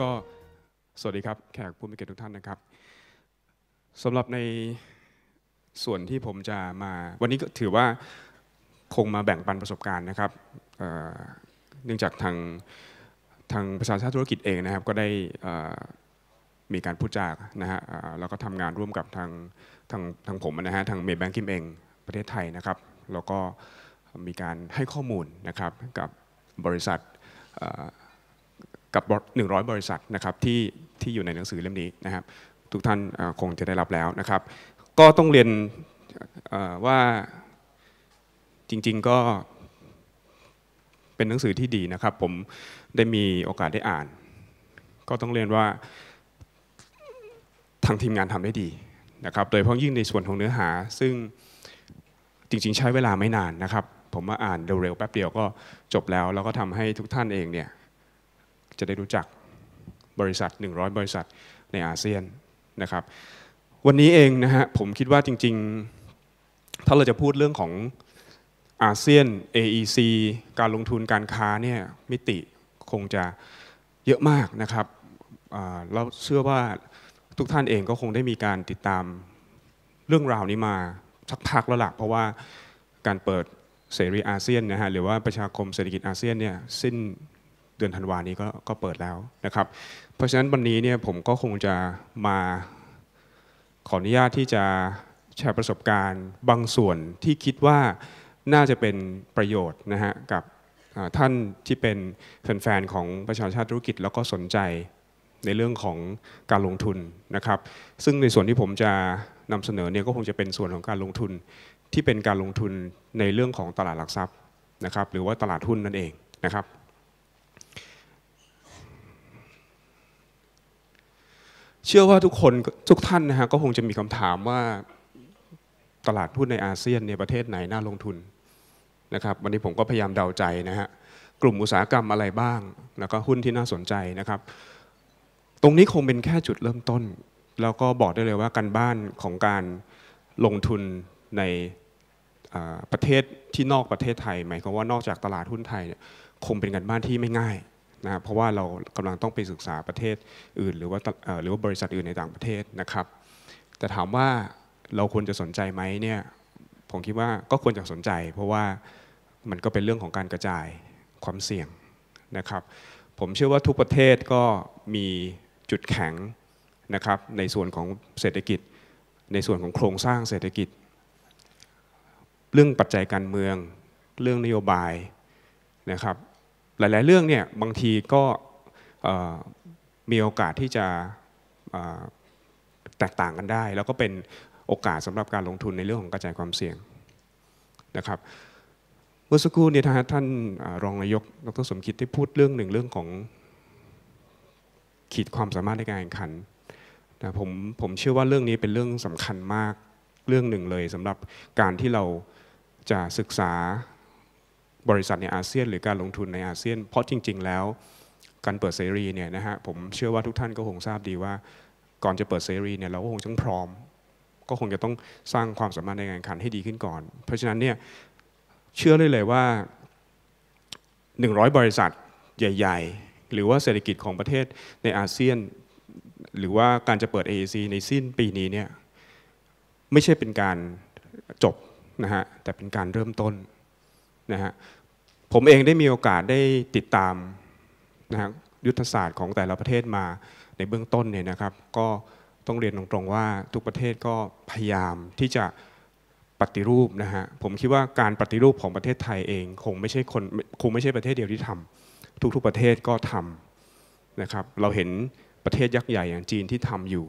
ก็สวัสดีครับแขกผู้มีเกียรติทุกท่านนะครับสำหรับในส่วนที่ผมจะมาวันนี้ก็ถือว่าคงมาแบ่งปันประสบการณ์นะครับเนื่องจากทางทางประชาชาติธุรกิจเองนะครับ ก็ได้มีการพูดจากนะฮะแล้วก็ทำงานร่วมกับทางทางทางผมนะฮะทางเมย์แบงกิมเองประเทศไทยนะครับแล้วก็มีการให้ข้อมูลนะครับกับบริษัทกับ100 บริษัทนะครับที่ที่อยู่ในหนังสือเล่มนี้นะครับทุกท่านคงจะได้รับแล้วนะครับก็ต้องเรียนว่าจริง ๆก็เป็นหนังสือที่ดีนะครับผมได้มีโอกาสได้อ่าน ก็ต้องเรียนว่าทางทีมงานทำได้ดีนะครับโดยเฉพาะยิ่งในส่วนของเนื้อหา ซึ่งจริง ๆใช้เวลาไม่นานนะครับผมมาอ่านเร็วๆแป๊บเดียวก็จบแล้ว แล้วก็ทำให้ทุกท่านเองเนี่ยจะได้รู้จักบริษัท 100 บริษัทในอาเซียนนะครับ วันนี้เองนะฮะ ผมคิดว่าจริงๆ ถ้าเราจะพูดเรื่องของอาเซียน AEC การลงทุนการค้าเนี่ย มิติคงจะเยอะมากนะครับเราเชื่อว่าทุกท่านเองก็คงได้มีการติดตามเรื่องราวนี้มาสักพักแล้วละเพราะว่าการเปิดเสรีอาเซียนนะฮะ หรือว่าประชาคมเศรษฐกิจอาเซียนเนี่ยสิ้นเดือนธันวานี้ก็ก็เปิดแล้วนะครับ เพราะฉะนั้นวันนี้เนี่ยผมก็คงจะมาขออนุญาตที่จะแชร์ประสบการณ์บางส่วนที่คิดว่าน่าจะเป็นประโยชน์นะฮะกับท่านที่เป็นแฟนๆของประชาชาติธุรกิจแล้วก็สนใจในเรื่องของการลงทุนนะครับ ซึ่งในส่วนที่ผมจะนำเสนอเนี่ยก็คงจะเป็นส่วนของการลงทุนที่เป็นการลงทุนในเรื่องของตลาดหลักทรัพย์นะครับ หรือว่าตลาดหุ้นนั่นเองนะครับเชื่อว่าทุกคนทุกท่านนะฮะก็คงจะมีคำถามว่าตลาดหุ้นในอาเซียนในประเทศไหนน่าลงทุนนะครับวันนี้ผมก็พยายามเดาใจนะฮะกลุ่มอุตสาหกรรมอะไรบ้างแล้วก็หุ้นที่น่าสนใจนะครับ ตรงนี้คงเป็นแค่จุดเริ่มต้น แล้วก็บอกได้เลยว่าการบ้านของการลงทุนในประเทศที่นอกประเทศไทย หมายความว่านอกจากตลาดหุ้นไทยเนี่ยคงเป็นการบ้านที่ไม่ง่ายนะครับเพราะว่าเรากำลังต้องไปศึกษาประเทศอื่นหรือว่าหรือว่าบริษัทอื่นในต่างประเทศนะครับ แต่ถามว่าเราควรจะสนใจไหมเนี่ยผมคิดว่าก็ควรจะสนใจ เพราะว่ามันก็เป็นเรื่องของการกระจายความเสี่ยงนะครับ ผมเชื่อว่าทุกประเทศก็มีจุดแข็งนะครับ ในส่วนของเศรษฐกิจ ในส่วนของโครงสร้างเศรษฐกิจ เรื่องปัจจัยการเมือง เรื่องนโยบายนะครับหลายๆเรื่องเนี่ยบางทีก็มีโอกาสที่จะแตกต่างกันได้ แล้วก็เป็นโอกาสสำหรับการลงทุนในเรื่องของกระจายความเสี่ยงนะครับเมื่อสักครู่เนี่ยท่านรองนายกดรสมคิดได้พูดเรื่องหนึ่งเรื่องของขีดความสามารถในการแข่งขันนะผมผมเชื่อว่าเรื่องนี้เป็นเรื่องสำคัญมากเรื่องหนึ่งเลยสำหรับการที่เราจะศึกษาบริษัทในอาเซียนหรือการลงทุนในอาเซียน เพราะจริง ๆแล้วการเปิดเสรีเนี่ยนะฮะ ผมเชื่อว่าทุกท่านก็คงทราบดีว่า ก่อนจะเปิดเสรีเนี่ยเราก็คงต้องพร้อม ก็คงจะต้องสร้างความสามารถในการแข่งขันให้ดีขึ้นก่อน เพราะฉะนั้นเนี่ยเชื่อเลยเลยว่า 100 บริษัทใหญ่ ๆ หรือว่าเศรษฐกิจของประเทศในอาเซียน หรือว่าการจะเปิด AEC ในสิ้นปีนี้เนี่ยไม่ใช่เป็นการจบนะฮะแต่เป็นการเริ่มต้นนะฮะผมเองได้มีโอกาสได้ติดตามนะยุทธศาสตร์ของแต่ละประเทศมาในเบื้องต้นเนี่ยนะครับก็ต้องเรียนตรงๆว่าทุกประเทศก็พยายามที่จะปฏิรูปนะฮะผมคิดว่าการปฏิรูปของประเทศไทยเองคงไม่ใช่คนคงไม่ใช่ประเทศเดียวที่ทำ ทุก ๆประเทศก็ทำนะครับเราเห็นประเทศยักษ์ใหญ่อย่างจีนที่ทำอยู่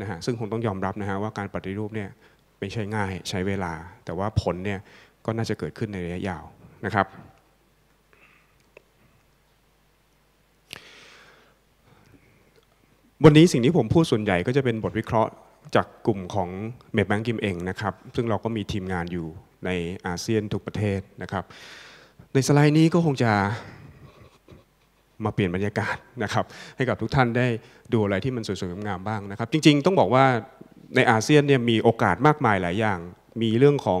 นะฮะซึ่งคงต้องยอมรับนะฮะว่าการปฏิรูปเนี่ยไม่ใช่ง่ายใช้เวลา แต่ว่าผลเนี่ยก็น่าจะเกิดขึ้นในระยะยาวนะครับวันนี้สิ่งที่ผมพูดส่วนใหญ่ก็จะเป็นบทวิเคราะห์จากกลุ่มของเมดแบงกิมเองนะครับซึ่งเราก็มีทีมงานอยู่ในอาเซียนทุกประเทศนะครับในสไลด์นี้ก็คงจะมาเปลี่ยนบรรยากาศนะครับให้กับทุกท่านได้ดูอะไรที่มันสวยๆงามๆบ้างนะครับ จริงๆ ต้องบอกว่าในอาเซียนเนี่ยมีโอกาสมากมายหลายอย่างมีเรื่องของ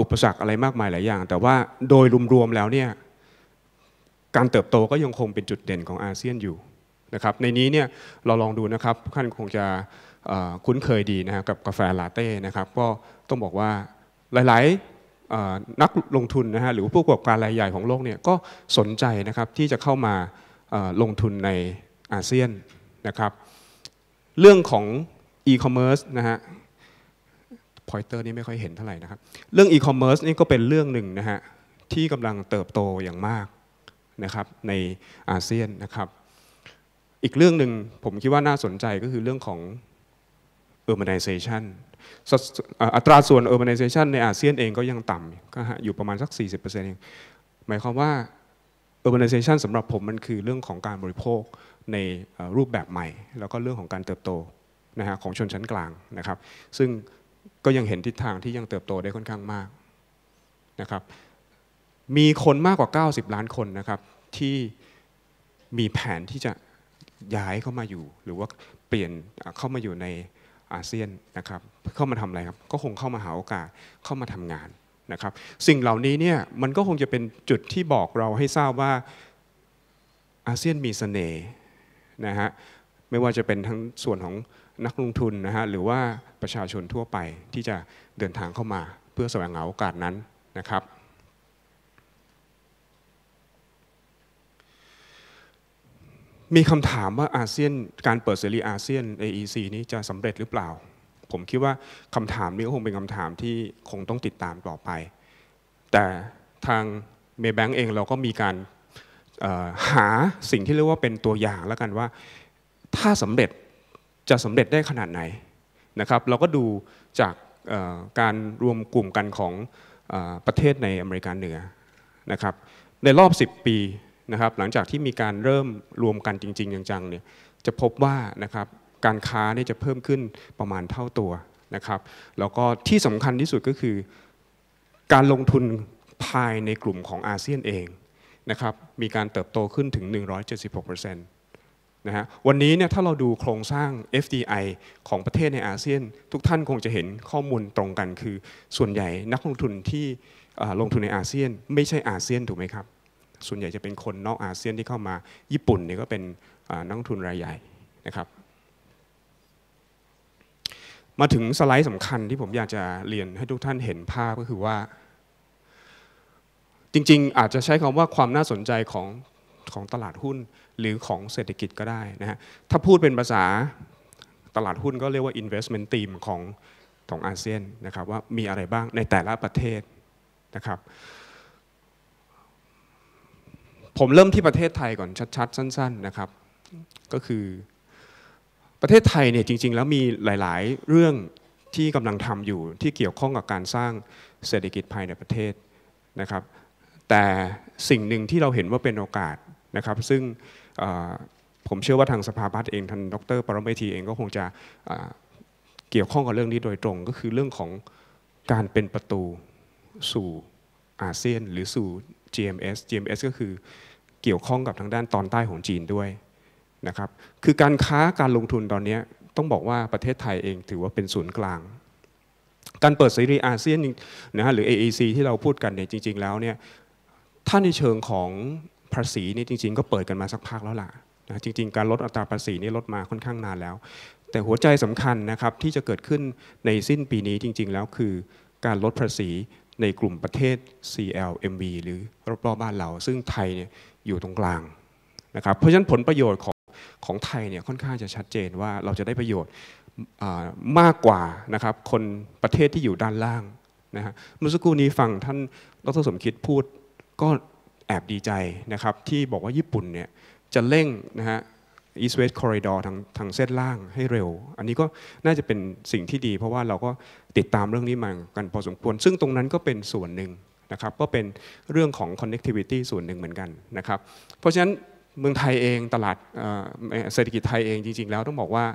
อุปสรรคอะไรมากมายหลายอย่าง แต่ว่าโดยรวมๆแล้วเนี่ยการเติบโตก็ยังคงเป็นจุดเด่นของอาเซียนอยู่นะครับ ในนี้เนี่ยเราลองดูนะครับท่านคงจะคุ้นเคยดีนะคกับกาแฟลาเต้นะครับ ก็ต้องบอกว่าหลายๆนักลงทุนนะฮะหรือผู้ประกอบการรายใหญ่ของโลกเนี่ยก็สนใจนะครับที่จะเข้ามาลงทุนในอาเซียนนะครับ เรื่องของอีคอมเมิร์ซนะฮะพอยเตอร์นี่ไม่ค่อยเห็นเท่าไหร่นะครับเรื่องอีคอมเมิร์ซนี่ก็เป็นเรื่องหนึ่งนะฮะที่กำลังเติบโตอย่างมากนะครับในอาเซียนนะครับอีกเรื่องหนึ่งผมคิดว่าน่าสนใจก็คือเรื่องของเออร์มานิเซชันอัตราส่วนเออร์มานิเซชันในอาเซียนเองก็ยังต่ำก็อยู่ประมาณสัก40%เองหมายความว่าเออร์มานิเซชันสำหรับผมมันคือเรื่องของการบริโภคในรูปแบบใหม่ แล้วก็เรื่องของการเติบโตนะฮะของชนชั้นกลางนะครับ ซึ่งก็ยังเห็นทิศทางที่ยังเติบโตได้ค่อนข้างมากนะครับ มีคนมากกว่า 90 ล้านคนนะครับที่มีแผนที่จะย้ายเข้ามาอยู่ หรือว่าเปลี่ยนเข้ามาอยู่ในอาเซียนนะครับเข้ามาทำอะไรครับก็คงเข้ามาหาโอกาสเข้ามาทำงานนะครับสิ่งเหล่านี้เนี่ยมันก็คงจะเป็นจุดที่บอกเราให้ทราบว่าอาเซียนมีสเสน่ห์นะฮะไม่ว่าจะเป็นทั้งส่วนของนักลงทุนนะฮะหรือว่าประชาชนทั่วไปที่จะเดินทางเข้ามาเพื่อแสวงหาโอกาสนั้นนะครับมีคำถามว่าอาเซียนการเปิดเสรีอาเซียน AEC นี้จะสำเร็จหรือเปล่า ผมคิดว่าคำถามนี้คงเป็นคำถามที่คงต้องติดตามต่อไปแต่ทางเมย์แบงก์เองเราก็มีการหาสิ่งที่เรียกว่าเป็นตัวอย่างแล้วกันว่าถ้าสำเร็จจะสำเร็จได้ขนาดไหนนะครับเราก็ดูจากการรวมกลุ่มกันของประเทศในอเมริกาเหนือนะครับในรอบ 10 ปีนะครับหลังจากที่มีการเริ่มรวมกันจริงๆจังๆเนี่ยจะพบว่านะครับการค้าเนี่ยจะเพิ่มขึ้นประมาณเท่าตัวนะครับแล้วก็ที่สำคัญที่สุดก็คือการลงทุนภายในกลุ่มของอาเซียนเองนะครับมีการเติบโตขึ้นถึง 176%นะฮะวันนี้เนี่ยถ้าเราดูโครงสร้าง FDI ของประเทศในอาเซียน ทุกท่านคงจะเห็นข้อมูลตรงกันคือส่วนใหญ่นักลงทุนที่ลงทุนในอาเซียน ไม่ใช่อาเซียนถูกไหมครับส่วนใหญ่จะเป็นคนนอกอาเซียนที่เข้ามาญี่ปุ่นเนี่ยก็เป็นนักลงทุนรายใหญ่นะครับมาถึงสไลด์สำคัญที่ผมอยากจะเรียนให้ทุกท่านเห็นภาพก็คือว่า จริงๆอาจจะใช้คำว่าความน่าสนใจของของตลาดหุ้นหรือของเศรษฐกิจก็ได้นะฮะถ้าพูดเป็นภาษาตลาดหุ้นก็เรียกว่า investment team ของของอาเซียนนะครับว่ามีอะไรบ้างในแต่ละประเทศนะครับผมเริ่มที่ประเทศไทยก่อนชัด ๆ สั้นๆนะครับก็คือประเทศไทยเนี่ยจริงๆแล้วมีหลาย ๆ เรื่องที่กำลังทำอยู่ที่เกี่ยวข้องกับการสร้างเศรษฐกิจภายในประเทศนะครับแต่สิ่งหนึ่งที่เราเห็นว่าเป็นโอกาสนะครับซึ่งผมเชื่อว่าทางสภาพัฒน์เองท่านดรปรเมธีเองก็คงจะเกี่ยวข้องกับเรื่องนี้โดยตรงก็คือเรื่องของการเป็นประตูสู่อาเซียน หรือสู่ GMS GMS ก็คือเกี่ยวข้องกับทางด้านตอนใต้ของจีนด้วยนะครับคือการค้าการลงทุนตอนนี้ต้องบอกว่าประเทศไทยเองถือว่าเป็นศูนย์กลาง การเปิดเสรีอาเซียนนะฮะหรือ AEC ที่เราพูดกันเนี่ยจริง ๆ แล้วเนี่ยถ้าในเชิงของภาษีนี่จริงๆก็เปิดกันมาสักพักแล้วล่ะนะจริงๆการลดอัตราภาษีนี่ลดมาค่อนข้างนานแล้ว แต่หัวใจสำคัญนะครับที่จะเกิดขึ้นในสิ้นปีนี้จริง ๆ แล้วคือการลดภาษีในกลุ่มประเทศ CLMV หรือรอบๆบ้านเราซึ่งไทยเนี่ยอยู่ตรงกลางนะครับเพราะฉะนั้นผลประโยชน์ของของไทยเนี่ยค่อนข้างจะชัดเจนว่าเราจะได้ประโยชน์มากกว่านะครับคนประเทศที่อยู่ด้านล่างนะฮะเมื่อสักครู่นี้ฟังท่านดรสมคิดพูดก็แอบดีใจนะครับที่บอกว่าญี่ปุ่นเนี่ยจะเร่งนะฮะ East West Corridor ทางทางเส้นล่างให้เร็วอันนี้ก็น่าจะเป็นสิ่งที่ดี เพราะว่าเราก็ติดตามเรื่องนี้มากันพอสมควร ซึ่งตรงนั้นก็เป็นส่วนหนึ่งนะครับก็เป็นเรื่องของ connectivity ส่วนหนึ่งเหมือนกันนะครับเพราะฉะนั้นเมืองไทยเองตลาดเศรษฐกิจไทยเองจริงๆ แล้วต้องบอกว่า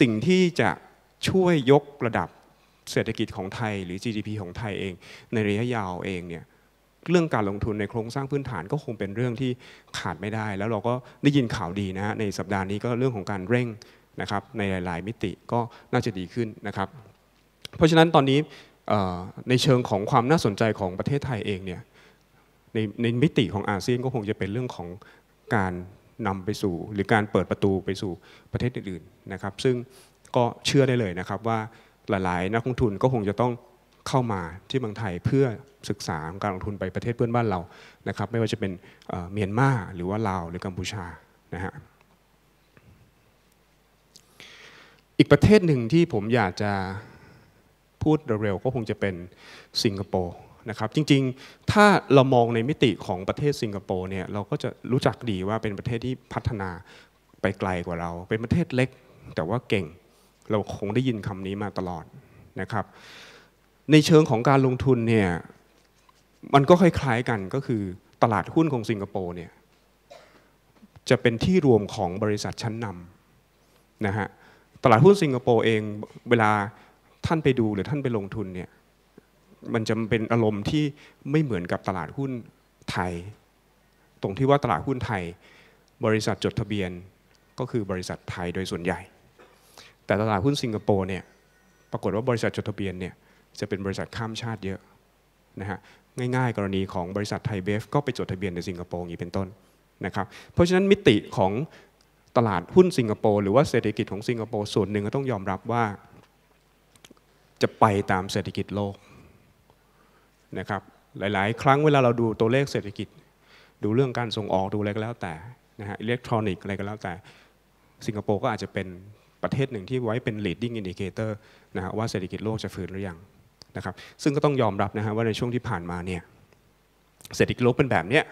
สิ่งที่จะช่วยยกระดับเศรษฐกิจของไทยหรือ GDP ของไทยเอง ในระยะยาวเองเนี่ยเรื่องการลงทุนในโครงสร้างพื้นฐานก็คงเป็นเรื่องที่ขาดไม่ได้ แล้วเราก็ได้ยินข่าวดีนะฮะในสัปดาห์นี้ก็เรื่องของการเร่งนะครับ ในหลาย ๆ มิติก็น่าจะดีขึ้นนะครับ เพราะฉะนั้นตอนนี้ในเชิงของความน่าสนใจของประเทศไทยเองเนี่ยในในมิติของอาเซียนก็คงจะเป็นเรื่องของการนำไปสู่ หรือการเปิดประตูไปสู่ประเทศอื่น ๆนะครับ ซึ่งก็เชื่อได้เลยนะครับว่าหลายๆนักลงทุนก็คงจะต้องเข้ามาที่เมืองไทยเพื่อศึกษาการลงทุนไปประเทศเพื่อนบ้านเรานะครับไม่ว่าจะเป็นเมียนมาหรือว่าลาวหรือกัมพูชานะฮะอีกประเทศหนึ่งที่ผมอยากจะพูดเร็วๆก็คงจะเป็นสิงคโปร์นะครับ จริง ๆถ้าเรามองในมิติของประเทศสิงคโปร์เนี่ยเราก็จะรู้จักดีว่าเป็นประเทศที่พัฒนาไปไกลกว่าเรา เป็นประเทศเล็ก แต่ว่าเก่งเราคงได้ยินคำนี้มาตลอดนะครับในเชิงของการลงทุนเนี่ยมันก็คล้ายๆกันก็คือ ตลาดหุ้นของสิงคโปร์เนี่ยจะเป็นที่รวมของบริษัทชั้นนำนะฮะตลาดหุ้นสิงคโปร์เองเวลาท่านไปดูหรือท่านไปลงทุนเนี่ยมันจะเป็นอารมณ์ที่ไม่เหมือนกับตลาดหุ้นไทย ตรงที่ว่าตลาดหุ้นไทย บริษัทจดทะเบียนก็คือบริษัทไทยโดยส่วนใหญ่ แต่ตลาดหุ้นสิงคโปร์เนี่ยปรากฏว่าบริษัทจดทะเบียนเนี่ยจะเป็นบริษัทข้ามชาติเยอะนะฮะง่าย ๆกรณีของบริษัทไทยเบฟก็ไปจดทะเบียนในสิงคโปร์อย่างนี้เป็นต้นนะครับเพราะฉะนั้นมิติของตลาดหุ้นสิงคโปร์หรือว่าเศรษฐกิจของสิงคโปร์ส่วนหนึ่งก็ต้องยอมรับว่าจะไปตามเศรษฐกิจโลกนะครับหลายๆ ครั้งเวลาเราดูตัวเลขเศรษฐกิจดูเรื่องการส่งออกดูอะไรก็แล้วแต่นะฮะอิเล็กทรอนิกส์อะไรก็แล้วแต่ สิงคโปร์ก็อาจจะเป็นประเทศหนึ่งที่ไว้เป็น leading indicator นะฮะว่าเศรษฐกิจโลกจะฟื้นหรือยังนะครับซึ่งก็ต้องยอมรับนะฮะว่าในช่วงที่ผ่านมาเนี่ยเศรษฐกิจลบเป็นแบบเนี้ย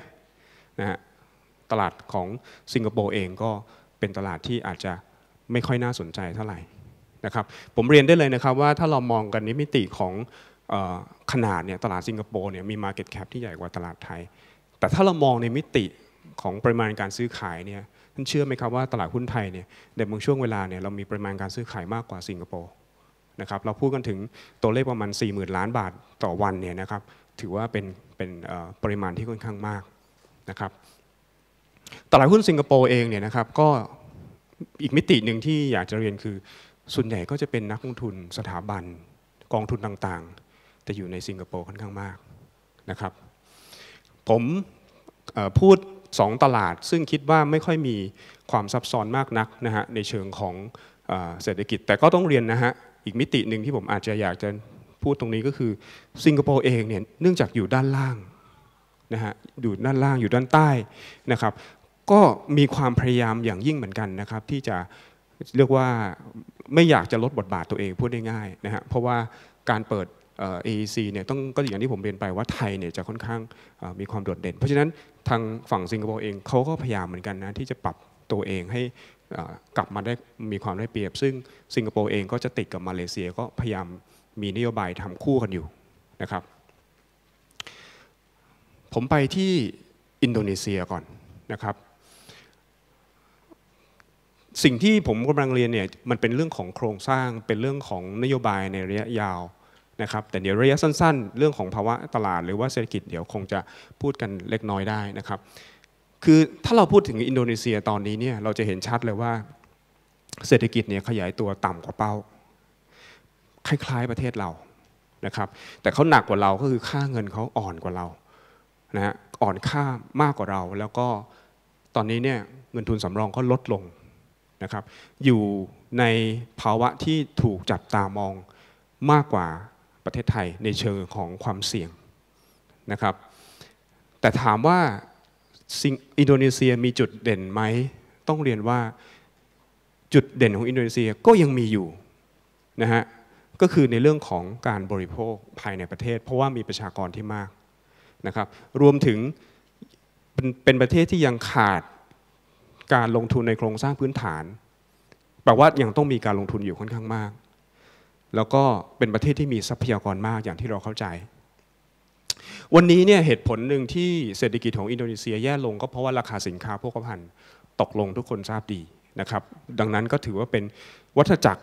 นะฮะตลาดของสิงคโปร์เองก็เป็นตลาดที่อาจจะไม่ค่อยน่าสนใจเท่าไหร่นะครับผมเรียนได้เลยนะครับว่าถ้าเรามองกันในมิติของขนาดเนี่ยตลาดสิงคโปร์เนี่ยมี Market Cap ที่ใหญ่กว่าตลาดไทย แต่ถ้าเรามองในมิติของปริมาณการซื้อขายเนี่ยท่านเชื่อไหมครับว่าตลาดหุ้นไทยเนี่ยในบางช่วงเวลาเนี่ยเรามีปริมาณการซื้อขายมากกว่าสิงคโปร์นะครับเราพูดกันถึงตัวเลขประมาณ40,000ล้านบาทต่อวันเนี่ยนะครับถือว่าเป็นเป็นปริมาณที่ค่อนข้างมากนะครับตลาดหุ้นสิงคโปร์เองเนี่ยนะครับก็อีกมิติหนึ่งที่อยากจะเรียนคือส่วนใหญ่ก็จะเป็นนักลงทุน สถาบัน กองทุนต่างๆจะอยู่ในสิงคโปร์ค่อนข้างมากนะครับ ผมพูด 2 ตลาดซึ่งคิดว่าไม่ค่อยมีความซับซ้อนมากนักนะฮะในเชิงของเศรษฐกิจแต่ก็ต้องเรียนนะฮะอีกมิติหนึ่งที่ผมอาจจะอยากจะพูดตรงนี้ก็คือสิงคโปร์เองเนี่ยเนื่องจากอยู่ด้านล่างนะฮะอยู่ด้านล่างอยู่ด้านใต้นะครับก็มีความพยายามอย่างยิ่งเหมือนกันนะครับที่จะเรียกว่าไม่อยากจะลดบทบาทตัวเองพูดได้ง่ายนะฮะเพราะว่าการเปิดเเออซีเนี่ยต้องก็อย่างที่ผมเรียนไปว่าไทยเนี่ยจะค่อนข้างมีความโดดเด่น เพราะฉะนั้นทางฝั่งสิงคโปร์เองเขาก็พยายามเหมือนกันนะที่จะปรับตัวเองให้กลับมาได้มีความได้เปรียบ ซึ่งสิงคโปร์เองก็จะติดกับมาเลเซียก็พยายามมีนโยบายทำคู่กันอยู่นะครับ ผมไปที่อินโดนีเซียก่อนนะครับ สิ่งที่ผมกำลังเรียนเนี่ยมันเป็นเรื่องของโครงสร้างเป็นเรื่องของนโยบายในระยะยาวนะครับ แต่เดี๋ยวระยะสั้น ๆ เรื่องของภาวะตลาดหรือว่าเศรษฐกิจเดี๋ยวคงจะพูดกันเล็กน้อยได้นะครับคือถ้าเราพูดถึงอินโดนีเซียตอนนี้เนี่ยเราจะเห็นชัดเลยว่าเศรษฐกิจเนี่ยขยายตัวต่ำกว่าเป้า คล้ายๆประเทศเรานะครับแต่เขาหนักกว่าเราก็คือค่าเงินเขาอ่อนกว่าเรานะฮะอ่อนค่ามากกว่าเรา แล้วก็ตอนนี้เนี่ยเงินทุนสำรองก็ลดลงนะครับ อยู่ในภาวะที่ถูกจับตามองมากกว่าประเทศไทยในเชิงของความเสี่ยงนะครับ แต่ถามว่าอินโดนีเซียมีจุดเด่นไหมต้องเรียนว่าจุดเด่นของอินโดนีเซียก็ยังมีอยู่นะฮะก็คือในเรื่องของการบริโภคภายในประเทศ เพราะว่ามีประชากรที่มากนะครับรวมถึงเป็นประเทศที่ยังขาดการลงทุนในโครงสร้างพื้นฐานแปลว่ายังต้องมีการลงทุนอยู่ค่อนข้างมาก แล้วก็เป็นประเทศที่มีทรัพยากรมากอย่างที่เราเข้าใจวันนี้เนี่ยเหตุผลหนึ่งที่เศรษฐกิจของอินโดนีเซียแย่ลงก็เพราะว่าราคาสินค้าพวกพัน์ตกลงทุกคนทราบดีนะครับดังนั้นก็ถือว่าเป็นวัฏจักร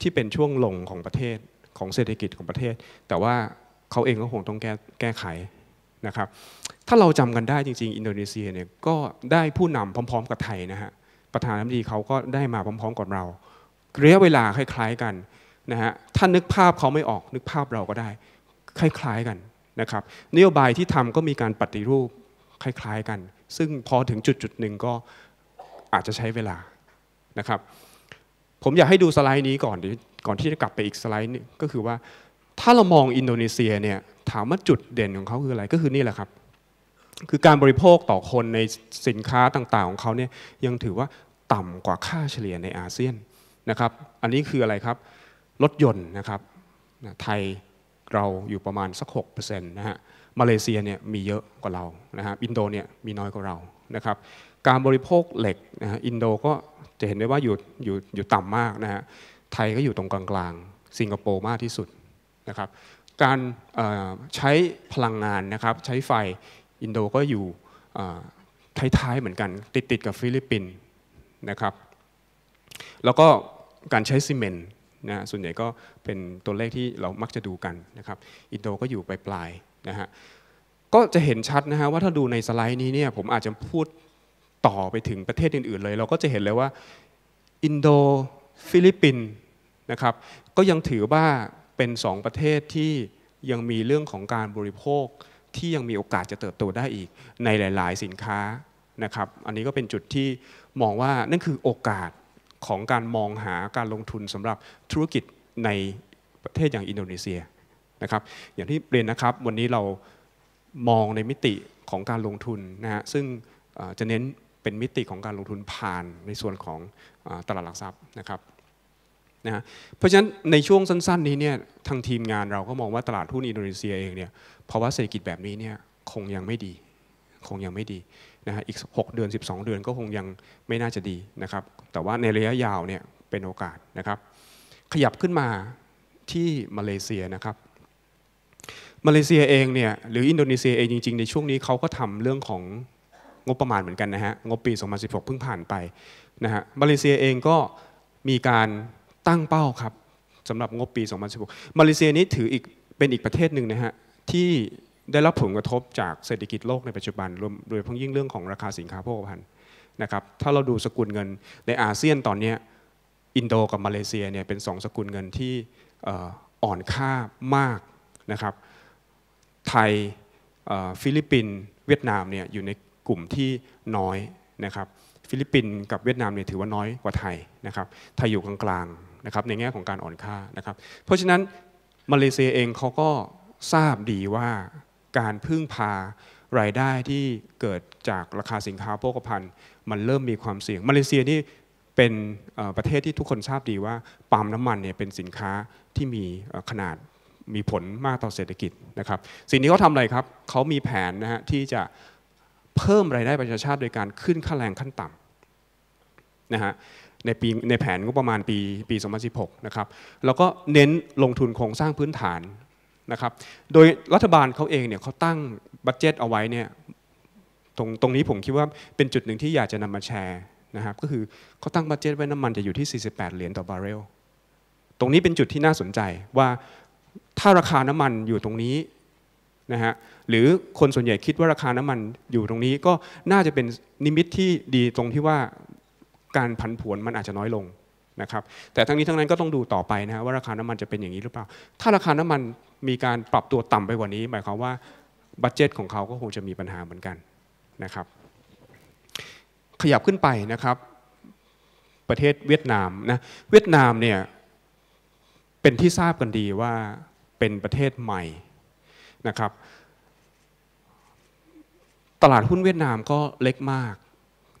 ที่เป็นช่วงลงของประเทศของเศรษฐกิจของประเทศ แต่ว่าเขาเองก็คงต้องแก้แก้ไขนะครับถ้าเราจำกันได้จริง ๆ อินโดนีเซียเนี่ยก็ได้ผู้นำพร้อมๆ กับไทยนะฮะประธานาธิบดีเขาก็ได้มาพร้อมๆกับเราเระยะเวลาคล้ายๆกันนะฮะถ้านึกภาพเขาไม่ออกนึกภาพเราก็ได้ คล้าย ๆกันนะครับนโยบายที่ทำก็มีการปฏิรูปคล้ายๆกัน ซึ่งพอถึงจุดจุดหนึ่งก็อาจจะใช้เวลานะครับ ผมอยากให้ดูสไลด์นี้ก่อนก่อนที่จะกลับไปอีกสไลด์นึงก็คือว่า ถ้าเรามองอินโดนีเซียเนี่ยถามว่าจุดเด่นของเขาคืออะไรก็คือนี่แหละครับคือการบริโภคต่อคนในสินค้าต่างๆของเขาเนี่ยยังถือว่าต่ำกว่าค่าเฉลี่ยในอาเซียนนะครับอันนี้คืออะไรครับรถยนต์นะครับไทยเราอยู่ประมาณสัก6%นะฮะมาเลเซียเนี่ยมีเยอะกว่าเรานะฮะอินโดเนี่ยมีน้อยกว่าเรานะครับการบริโภคเหล็กนะฮะอินโดก็จะเห็นได้ว่าอยู่อยู่อยู่ต่ำมากนะฮะไทยก็อยู่ตรงกลางๆสิงคโปร์มากที่สุดนะครับการใช้พลังงานนะครับใช้ไฟอินโดก็อยู่ท้ายๆเหมือนกันติดติดกับฟิลิปปินส์นะครับแล้วก็การใช้ซีเมนต์นะส่วนใหญ่ก็เป็นตัวเลขที่เรามักจะดูกันนะครับอินโดก็อยู่ปลายๆนะฮะก็จะเห็นชัดนะฮะว่าถ้าดูในสไลด์นี้เนี่ยผมอาจจะพูดต่อไปถึงประเทศอื่น ๆเลย เราก็จะเห็นเลยว่าอินโดฟิลิปปินส์นะครับก็ยังถือว่าเป็น 2 ประเทศที่ยังมีเรื่องของการบริโภคที่ยังมีโอกาสจะเติบโตได้อีกในหลาย ๆสินค้านะครับอันนี้ก็เป็นจุดที่มองว่านั่นคือโอกาสของการมองหาการลงทุนสำหรับธุรกิจในประเทศอย่างอินโดนีเซียนะครับอย่างที่เรียนนะครับวันนี้เรามองในมิติของการลงทุนนะฮะซึ่งจะเน้นเป็นมิติของการลงทุนผ่านในส่วนของตลาดหลักทรัพย์นะครับนะฮะเพราะฉะนั้นในช่วงสั้นๆนี้เนี่ยทางทีมงานเราก็มองว่าตลาดหุ้นอินโดนีเซียเองเนี่ยภาวะเศรษฐกิจแบบนี้เนี่ยคงยังไม่ดี คงยังไม่ดีนะฮะอีก6เดือน 12 เดือนก็คงยังไม่น่าจะดีนะครับแต่ว่าในระยะยาวเนี่ยเป็นโอกาสนะครับขยับขึ้นมาที่มาเลเซียนะครับมาเลเซียเองเนี่ยหรืออินโดนีเซียเองจริง ๆ ในช่วงนี้เขาก็ทำเรื่องของงบประมาณเหมือนกันนะฮะงบปี 2016เพิ่งผ่านไปนะฮะมาเลเซียเองก็มีการตั้งเป้าครับสำหรับงบปี 2016มาเลเซียนี้ถืออีกเป็นอีกประเทศหนึ่งนะฮะที่ได้รับผลกระทบจากเศรษฐกิจโลกในปัจจุบันรวมโดยเพิ่งยิ่งเรื่องของราคาสินค้าโภคภัณฑ์นะครับ ถ้าเราดูสกุลเงินในอาเซียนตอนนี้ อินโดกับมาเลเซียเนี่ยเป็น2สกุลเงินที่อ่อนค่ามากนะครับ ไทยฟิลิปปินส์เวียดนามเนี่ยอยู่ในกลุ่มที่น้อยนะครับ ฟิลิปปินส์กับเวียดนามเนี่ยถือว่าน้อยกว่าไทยนะครับ ไทยอยู่กลางๆนะครับในแง่ของการอ่อนค่านะครับ เพราะฉะนั้นมาเลเซียเองเขาก็ทราบดีว่าการพึ่งพารายได้ที่เกิดจากราคาสินค้าโภคภัณฑ์มันเริ่มมีความเสี่ยงมาเลเซียนี่เป็นประเทศที่ทุกคนทราบดีว่าปาล์มน้ำมันเนี่ยเป็นสินค้าที่มีขนาดมีผลมากต่อเศรษฐกิจนะครับสิ่งนี้เขาทำอะไรครับเขามีแผนนะฮะที่จะเพิ่มรายได้ประชาชาติโดยการขึ้นค่าแรงขั้นต่ำนะฮะในปีในแผนงบประมาณปีปี 2016 นะครับแล้วก็เน้นลงทุนโครงสร้างพื้นฐานนะครับโดยรัฐบาลเขาเองเนี่ยเขาตั้งบัตเจตเอาไว้เนี่ยตรงตรงนี้ผมคิดว่าเป็นจุดหนึ่งที่อยากจะนำมาแชร์นะครับก็คือเขาตั้งบัตเจตไว้น้ำมันจะอยู่ที่ 48 เหรียญต่อบาร์เรลตรงนี้เป็นจุดที่น่าสนใจว่าถ้าราคาน้ำมันอยู่ตรงนี้นะฮะหรือคนส่วนใหญ่คิดว่าราคาน้ำมันอยู่ตรงนี้ก็น่าจะเป็นนิมิตที่ดีตรงที่ว่าการผันผวนมันอาจจะน้อยลงนะครับแต่ทั้งนี้ทั้งนั้นก็ต้องดูต่อไปนะฮะว่าราคาน้ำมันจะเป็นอย่างนี้หรือเปล่า ถ้าราคาน้ำมันมีการปรับตัวต่ำไปกว่านี้ หมายความว่าบัตเจตของเขาก็คงจะมีปัญหาเหมือนกันนะครับ ขยับขึ้นไปนะครับ ประเทศเวียดนามนะเวียดนามเนี่ยเป็นที่ทราบกันดีว่าเป็นประเทศใหม่นะครับ ตลาดหุ้นเวียดนามก็เล็กมาก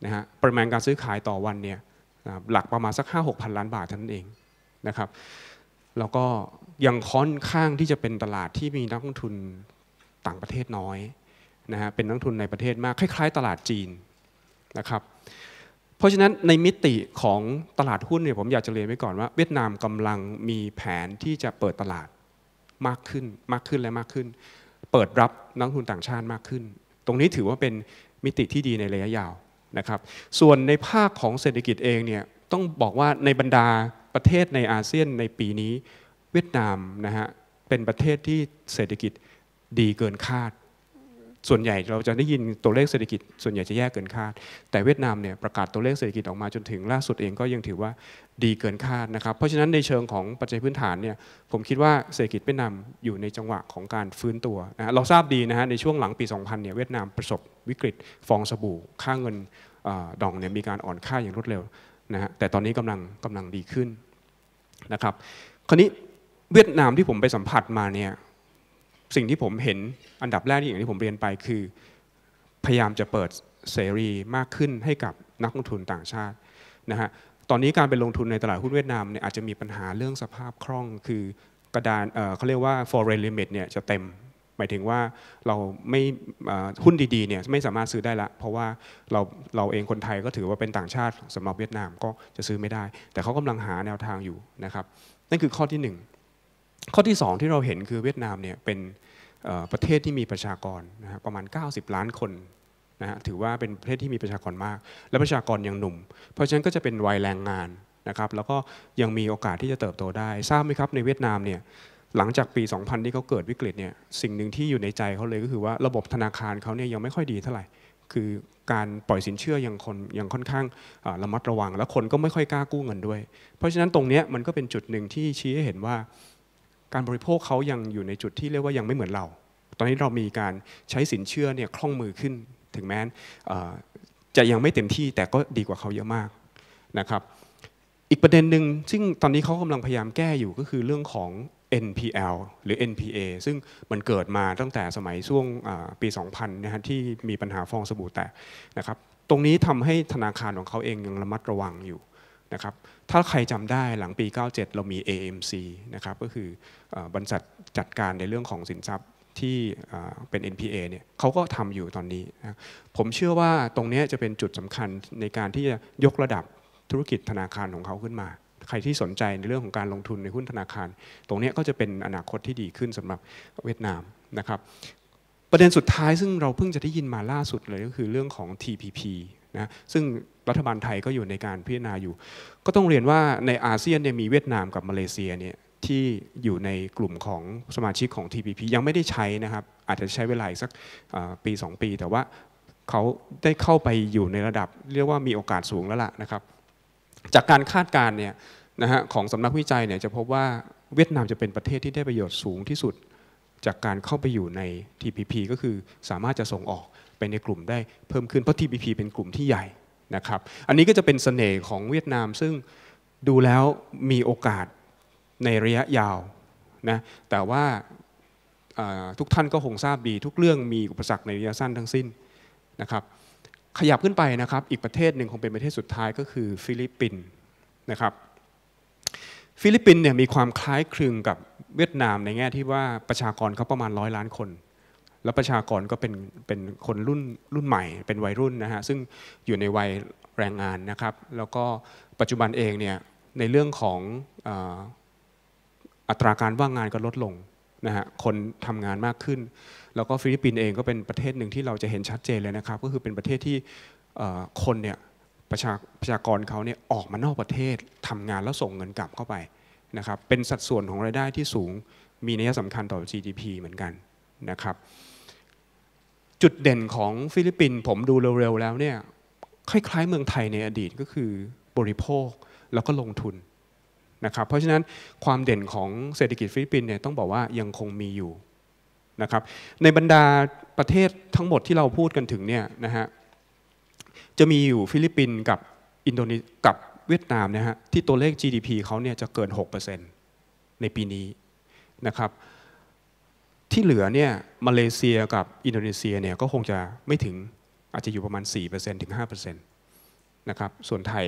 นะฮะประมาณการซื้อขายต่อวันเนี่ยนะครับหลักประมาณสัก5 6พันล้านบาทเท่านั้นเองนะครับแล้วก็ยังค่อนข้างที่จะเป็นตลาดที่มีนักลงทุนต่างประเทศน้อยนะฮะเป็นนักทุนในประเทศมากคล้าย ๆ ตลาดจีนนะครับเพราะฉะนั้นในมิติของตลาดหุ้นเนี่ยผมอยากจะเรียนไว้ก่อนว่า เวียดนามกำลังมีแผนที่จะเปิดตลาดมากขึ้นมากขึ้นและมากขึ้น เปิดรับนักทุนต่างชาติมากขึ้น ตรงนี้ถือว่าเป็นมิติที่ดีในระยะยาวนะครับ ส่วนในภาคของเศรษฐกิจเองเนี่ยต้องบอกว่าในบรรดาประเทศในอาเซียนในปีนี้เวียดนามนะฮะเป็นประเทศที่เศรษฐกิจดีเกินคาดส่วนใหญ่เราจะได้ยินตัวเลขเศรษฐกิจส่วนใหญ่จะแย่เกินคาดแต่เวียดนามเนี่ยประกาศตัวเลขเศรษฐกิจออกมาจนถึง ล่าสุดเองก็ยังถือว่าดีเกินคาดนะครับเพราะฉะนั้นในเชิงของปัจจัยพื้นฐานเนี่ยผมคิดว่าเศรษฐกิจเวียดนามอยู่ในจังหวะของการฟื้นตัวนะเราทราบดีนะฮะในช่วงหลังปี2000เนี่ยเวียดนามประสบวิกฤตฟองสบู่ค่าเงินดองเนี่ยมีการอ่อนค่าอย่างรวดเร็วนะฮะแต่ตอนนี้กำลังกำลังดีขึ้นนะครับคราวนี้เวียดนามที่ผมไปสัมผัสมาเนี่ยสิ่งที่ผมเห็นอันดับแรกที่อย่างที่ผมเรียนไปคือ พยายามจะเปิดเสรีมากขึ้นให้กับนักลงทุนต่างชาตินะฮะตอนนี้การไปลงทุนในตลาดหุ้นเวียดนามเนี่ยอาจจะมีปัญหาเรื่องสภาพคล่องคือกระดานเเขาเรียกว่า foreign limit เนี่ยจะเต็มหมายถึงว่าเราไม่หุ้นดีๆเนี่ยไม่สามารถซื้อได้ละ เพราะว่าเราเราเองคนไทยก็ถือว่าเป็นต่างชาติสำหรับเวียดนามก็จะซื้อไม่ได้ แต่เขากำลังหาแนวทางอยู่นะครับนั่นคือข้อที่1ข้อที่2ที่เราเห็นคือเวียดนามเนี่ยเป็นประเทศที่มีประชากรนะฮะประมาณ90ล้านคนนะฮะถือว่าเป็นประเทศที่มีประชากรมาก และประชากรยังหนุ่ม เพราะฉะนั้นก็จะเป็นวัยแรงงานนะครับแล้วก็ยังมีโอกาสที่จะเติบโตได้ทราบไหมครับในเวียดนามเนี่ยหลังจากปี2000ที่เขาเกิดวิกฤตเนี่ยสิ่งหนึ่งที่อยู่ในใจเขาเลยก็คือว่าระบบธนาคารเขาเนี่ยยังไม่ค่อยดีเท่าไหร่ คือการปล่อยสินเชื่อยังคนยังค่อนข้างระมัดระวังและคนก็ไม่ค่อยกล้ากู้เงินด้วยเพราะฉะนั้นตรงนี้มันก็เป็นจุดหนึ่งที่ชี้ให้เห็นว่าการบริโภคเขายังอยู่ในจุดที่เรียกว่ายังไม่เหมือนเรา ตอนนี้เรามีการใช้สินเชื่อเนี่ยคล่องมือขึ้น ถึงแม้จะยังไม่เต็มที่แต่ก็ดีกว่าเขาเยอะมากนะครับ อีกประเด็นหนึ่งซึ่งตอนนี้เขากำลังพยายามแก้อยู่ก็คือเรื่องของ NPL หรือ NPA ซึ่งมันเกิดมาตั้งแต่สมัยช่วงปี 2000นะฮะที่มีปัญหาฟองสบู่แตกนะครับ ตรงนี้ทำให้ธนาคารของเขาเองยังระมัดระวังอยู่นะครับถ้าใครจำได้หลังปี 97 เรามี AMC นะครับก็คือบริษัทจัดการในเรื่องของสินทรัพย์ที่เป็น NPA เนี่ยเขาก็ทำอยู่ตอนนี้นผมเชื่อว่าตรงนี้จะเป็นจุดสำคัญในการที่จะยกระดับธุรกิจธนาคารของเขาขึ้นมา ใครที่สนใจในเรื่องของการลงทุนในหุ้นธนาคาร ตรงนี้ก็จะเป็นอนาคตที่ดีขึ้นสำหรับเวียดนามนะครับประเด็นสุดท้ายซึ่งเราเพิ่งจะได้ยินมาล่าสุดเลยก็คือเรื่องของ TPP นะซึ่งรัฐบาลไทยก็อยู่ในการพิจารณาอยู่ ก็ต้องเรียนว่าในอาเซียนเนี่ยมีเวียดนามกับมาเลเซียเนี่ยที่อยู่ในกลุ่มของสมาชิกของ TPP ยังไม่ได้ใช้นะครับ อาจจะใช้เวลาอีกสักปี 2 ปี แต่ว่าเขาได้เข้าไปอยู่ในระดับเรียกว่ามีโอกาสสูงแล้วล่ะนะครับ จากการคาดการณ์เนี่ยนะฮะของสำนักวิจัยเนี่ยจะพบว่าเวียดนามจะเป็นประเทศที่ได้ประโยชน์สูงที่สุด จากการเข้าไปอยู่ใน TPP ก็คือสามารถจะส่งออกไปในกลุ่มได้เพิ่มขึ้นเพราะ TPP เป็นกลุ่มที่ใหญ่นะครับ อันนี้ก็จะเป็นสเสน่ห์ของเวียดนามซึ่งดูแล้วมีโอกาสในระยะยาวนะ แต่ว่าทุกท่านก็คงทราบดี ทุกเรื่องมีอุปสรรคในระยะสั้นทั้งสิ้นนะครับ ขยับขึ้นไปนะครับอีกประเทศหนึ่งคงเป็นประเทศสุดท้ายก็คือฟิลิปปินส์นะครับ ฟิลิปปินส์เนี่ยมีความคล้ายคลึงกับเวียดนามในแง่ที่ว่าประชากรเขาประมาณร้อยล้านคนแล้วประชากรก็เป็นเป็นคนรุ่นรุ่นใหม่ เป็นวัยรุ่นนะฮะซึ่งอยู่ในวัยแรงงานนะครับ แล้วก็ปัจจุบันเองเนี่ยในเรื่องของอัตราการว่างงานก็ลดลงนะฮะคนทำงานมากขึ้น แล้วก็ฟิลิปปินส์เองก็เป็นประเทศหนึ่งที่เราจะเห็นชัดเจนเลยนะครับ ก็คือเป็นประเทศที่คนเนี่ยประชาประชากรเขาเนี่ยออกมานอกประเทศทำงานแล้วส่งเงินกลับเข้าไปนะครับเป็นสัดส่วนของรายได้ที่สูงมีนัยสำคัญต่อ GDP เหมือนกันนะครับจุดเด่นของฟิลิปปินส์ผมดูเร็วๆแล้วเนี่ยคล้าย ๆเมืองไทยในอดีตก็คือบริโภคแล้วก็ลงทุนนะครับเพราะฉะนั้นความเด่นของเศรษฐกิจฟิลิปปินส์เนี่ยต้องบอกว่ายังคงมีอยู่นะครับ ในบรรดาประเทศทั้งหมดที่เราพูดกันถึงเนี่ยนะฮะจะมีอยู่ฟิลิปปินส์กับอินโดนีกับเวียดนามนะฮะที่ตัวเลข GDP เขาเนี่ยจะเกิน6%ในปีนี้นะครับที่เหลือเนี่ยมาเลเซียกับอินโดนีเซียเนี่ยก็คงจะไม่ถึงอาจจะอยู่ประมาณ4%ถึง5%นะครับส่วนไทย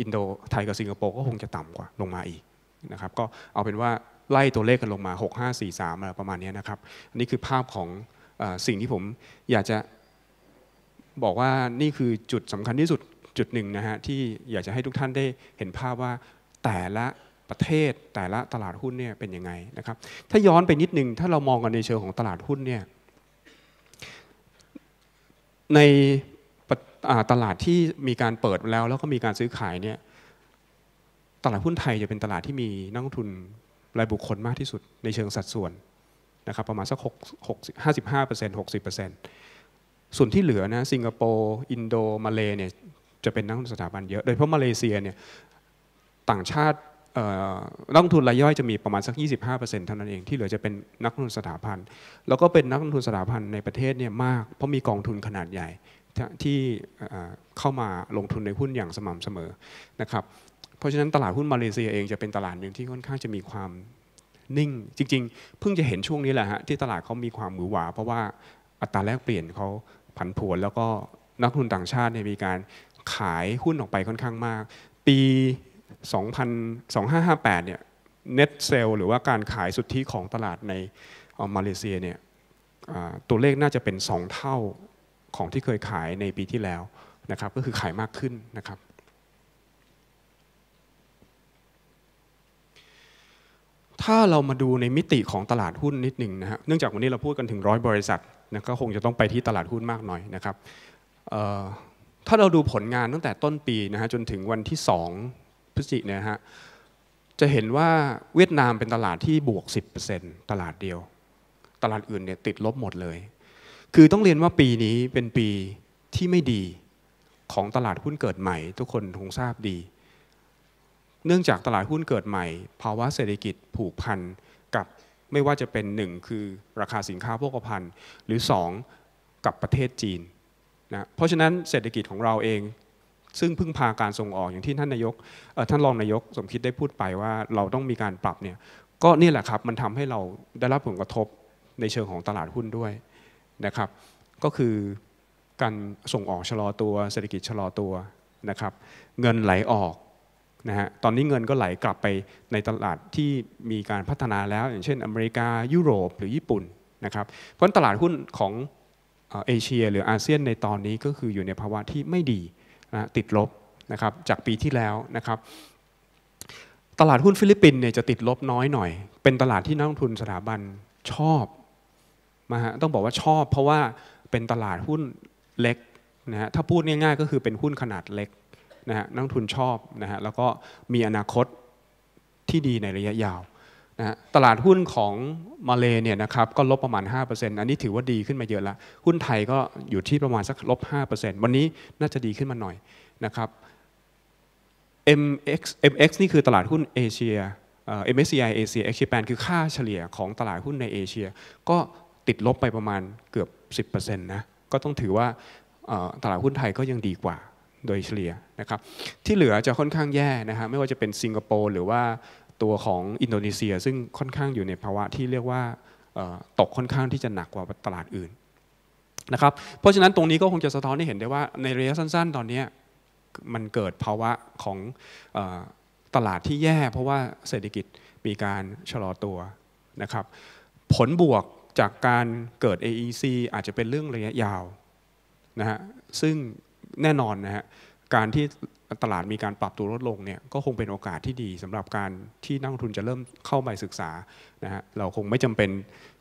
อินโดไทยกับสิงคโปร์ก็คงจะต่ำกว่าลงมาอีกนะครับก็เอาเป็นว่าไล่ตัวเลขกันลงมา6 5 4 3อะไรประมาณนี้นะครับอันนี้คือภาพของอสิ่งที่ผมอยากจะบอกว่านี่คือจุดสำคัญที่สุดจุดหนึ่งนะฮะที่อยากจะให้ทุกท่านได้เห็นภาพว่าแต่ละประเทศแต่ละตลาดหุ้นเนี่ยเป็นยังไงนะครับถ้าย้อนไปนิดนึงถ้าเรามองกันในเชิงของตลาดหุ้นเนี่ยในตลาดที่มีการเปิดแล้วแล้วก็มีการซื้อขายเนี่ยตลาดหุ้นไทยจะเป็นตลาดที่มีนักลงทุนรายบุคคลมากที่สุดในเชิงสัดส่วนนะครับประมาณสัก6 55เปอร์เซ็นต์60เปอร์เซ็นต์ส่วนที่เหลือนะสิงคโปร์อินโดมาเลเนี่ยจะเป็นนักลงทุนสถาบันเยอะโดยเพราะมาเลเซียเนี่ยต่างชาตินักลงทุนรายย่อยจะมีประมาณสัก25%เท่านั้นเอง ที่เหลือจะเป็นนักลงทุนสถาพันแล้วก็เป็นนักลงทุนสถาพันในประเทศเนี่ยมาก เพราะมีกองทุนขนาดใหญ่ ที่เข้ามาลงทุนในหุ้นอย่างสม่ำเสมอนะครับเพราะฉะนั้นตลาดหุ้นมาเลเซียเองจะเป็นตลาดหนึ่งที่ค่อนข้างจะมีความนิ่งจริง ๆ เพิ่งจะเห็นช่วงนี้แหละฮะที่ตลาดเขามีความหมือหวาเพราะว่าอัตราแลกเปลี่ยนเขาผันผวน แล้วก็นักลงทุนต่างชาติเนี่ยมีการขายหุ้นออกไปค่อนข้างมาก ปี2558 เนี่ย net sale หรือว่าการขายสุทธิของตลาดในมาเลเซียเนี่ยตัวเลขน่าจะเป็น 2 เท่าของที่เคยขายในปีที่แล้วนะครับก็คือขายมากขึ้นนะครับถ้าเรามาดูในมิติของตลาดหุ้นนิดหนึ่งนะฮะเนื่องจากวันนี้เราพูดกันถึงร้อยบริษัทนะก็คงจะต้องไปที่ตลาดหุ้นมากหน่อยนะครับถ้าเราดูผลงานตั้งแต่ต้นปีนะฮะจนถึงวันที่ 2ศจิเนี่ยฮะจะเห็นว่าเวียดนามเป็นตลาดที่บวก10%ตลาดเดียวตลาดอื่นเนี่ยติดลบหมดเลย คือต้องเรียนว่าปีนี้เป็นปีที่ไม่ดีของตลาดหุ้นเกิดใหม่ ทุกคนคงทราบดี เนื่องจากตลาดหุ้นเกิดใหม่ ภาวะเศรษฐกิจผูกพันกับไม่ว่าจะเป็น 1 คือราคาสินค้าโภคภัณฑ์หรือ 2 กับประเทศจีนนะเพราะฉะนั้นเศรษฐกิจของเราเองซึ่งพึ่งพาการส่งออกอย่างที่ท่านนายกท่านรองนายกสมคิดได้พูดไปว่าเราต้องมีการปรับเนี่ยก็นี่แหละครับมันทำให้เราได้รับผลกระทบในเชิงของตลาดหุ้นด้วยนะครับก็คือการส่งออกชะลอตัว เศรษฐกิจชะลอตัวนะครับเงินไหลออกนะฮะตอนนี้เงินก็ไหลกลับไปในตลาดที่มีการพัฒนาแล้ว อย่างเช่น อเมริกายุโรปหรือญี่ปุ่นนะครับเพราะตลาดหุ้นของเอเชียหรืออาเซียนในตอนนี้ก็คืออยู่ในภาวะที่ไม่ดีนะติดลบนะครับจากปีที่แล้วนะครับตลาดหุ้นฟิลิปปินส์เนี่ยจะติดลบน้อยหน่อยเป็นตลาดที่นักลงทุนสถาบันชอบนะฮะต้องบอกว่าชอบ เพราะว่าเป็นตลาดหุ้นเล็กนะฮะถ้าพูดง่ายๆ ก็คือเป็นหุ้นขนาดเล็กนะฮะนักลงทุนชอบนะฮะแล้วก็มีอนาคตที่ดีในระยะยาวนะตลาดหุ้นของมาเลเนี่ยนะครับก็ลบประมาณ 5%อันนี้ถือว่าดีขึ้นมาเยอะละหุ้นไทยก็อยู่ที่ประมาณสักลบ5%วันนี้น่าจะดีขึ้นมาหน่อยนะครับ MX MX นี่คือตลาดหุ้นเอเชีย MSCI Asia X p a n คือค่าเฉลี่ยของตลาดหุ้นในเอเชีย ก็ติดลบไปประมาณเกือบ 10%นะก็ต้องถือว่าตลาดหุ้นไทยก็ยังดีกว่าโดยเฉลี่ยนะครับที่เหลือจะค่อนข้างแย่นะฮะไม่ว่าจะเป็นสิงคโปร์หรือว่าตัวของอินโดนีเซียซึ่งค่อนข้างอยู่ในภาวะที่เรียกว่าตกค่อนข้างที่จะหนักกว่าตลาดอื่นนะครับเพราะฉะนั้นตรงนี้ก็คงจะสะท้อนให้เห็นได้ว่าในระยะสั้นๆ ตอนนี้มันเกิดภาวะของตลาดที่แย่ เพราะว่าเศรษฐกิจมีการชะลอตัวนะครับผลบวกจากการเกิด AEC อาจจะเป็นเรื่องระยะยาวนะฮะซึ่งแน่นอนนะฮะการที่ตลาดมีการปรับตัวลดลงเนี่ยก็คงเป็นโอกาสที่ดี สำหรับการที่นักทุนจะเริ่มเข้าไปศึกษานะฮะเราคงไม่จำเป็น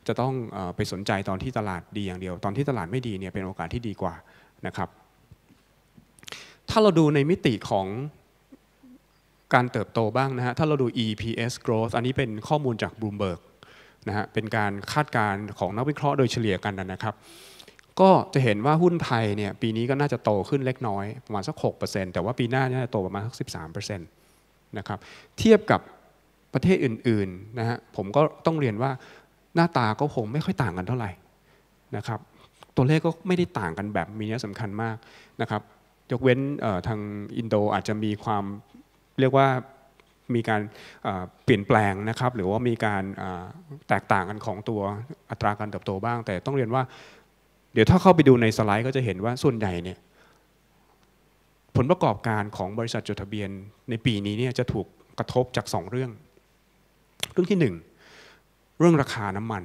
จะต้องไปสนใจตอนที่ตลาดดีอย่างเดียว ตอนที่ตลาดไม่ดีเนี่ยเป็นโอกาสที่ดีกว่านะครับ ถ้าเราดูในมิติของการเติบโตบ้างนะฮะถ้าเราดู EPS growth อันนี้เป็นข้อมูลจาก Bloomberg นะฮะเป็นการคาดการณ์ของนักวิเคราะห์โดยเฉลี่ยกันนะครับก็จะเห็นว่าหุ้นไทยเนี่ยปีนี้ก็น่าจะโตขึ้นเล็กน้อยประมาณสักหแต่ว่าปีหน้าน่าจะโตประมาณสัก13%นะครับเทียบกับประเทศอื่นๆนะฮะผมก็ต้องเรียนว่าหน้าตาก็คงไม่ค่อยต่างกันเท่าไหร่นะครับตัวเลขก็ไม่ได้ต่างกันแบบมีนัยสำคัญมากนะครับยกเว้นทางอินโดอาจจะมีความเรียกว่ามีการเปลี่ยนแปลงนะครับหรือว่ามีการแตกต่างกันของตัวอัตราการเติบโตบ้าง แต่ต้องเรียนว่าเดี๋ยวถ้าเข้าไปดูในสไลด์ก็จะเห็นว่าส่วนใหญ่เนี่ยผลประกอบการของบริษัทจดทะเบียนในปีนี้เนี่ยจะถูกกระทบจากสองเรื่อง เรื่องที่หนึ่งเรื่องราคาน้ำมัน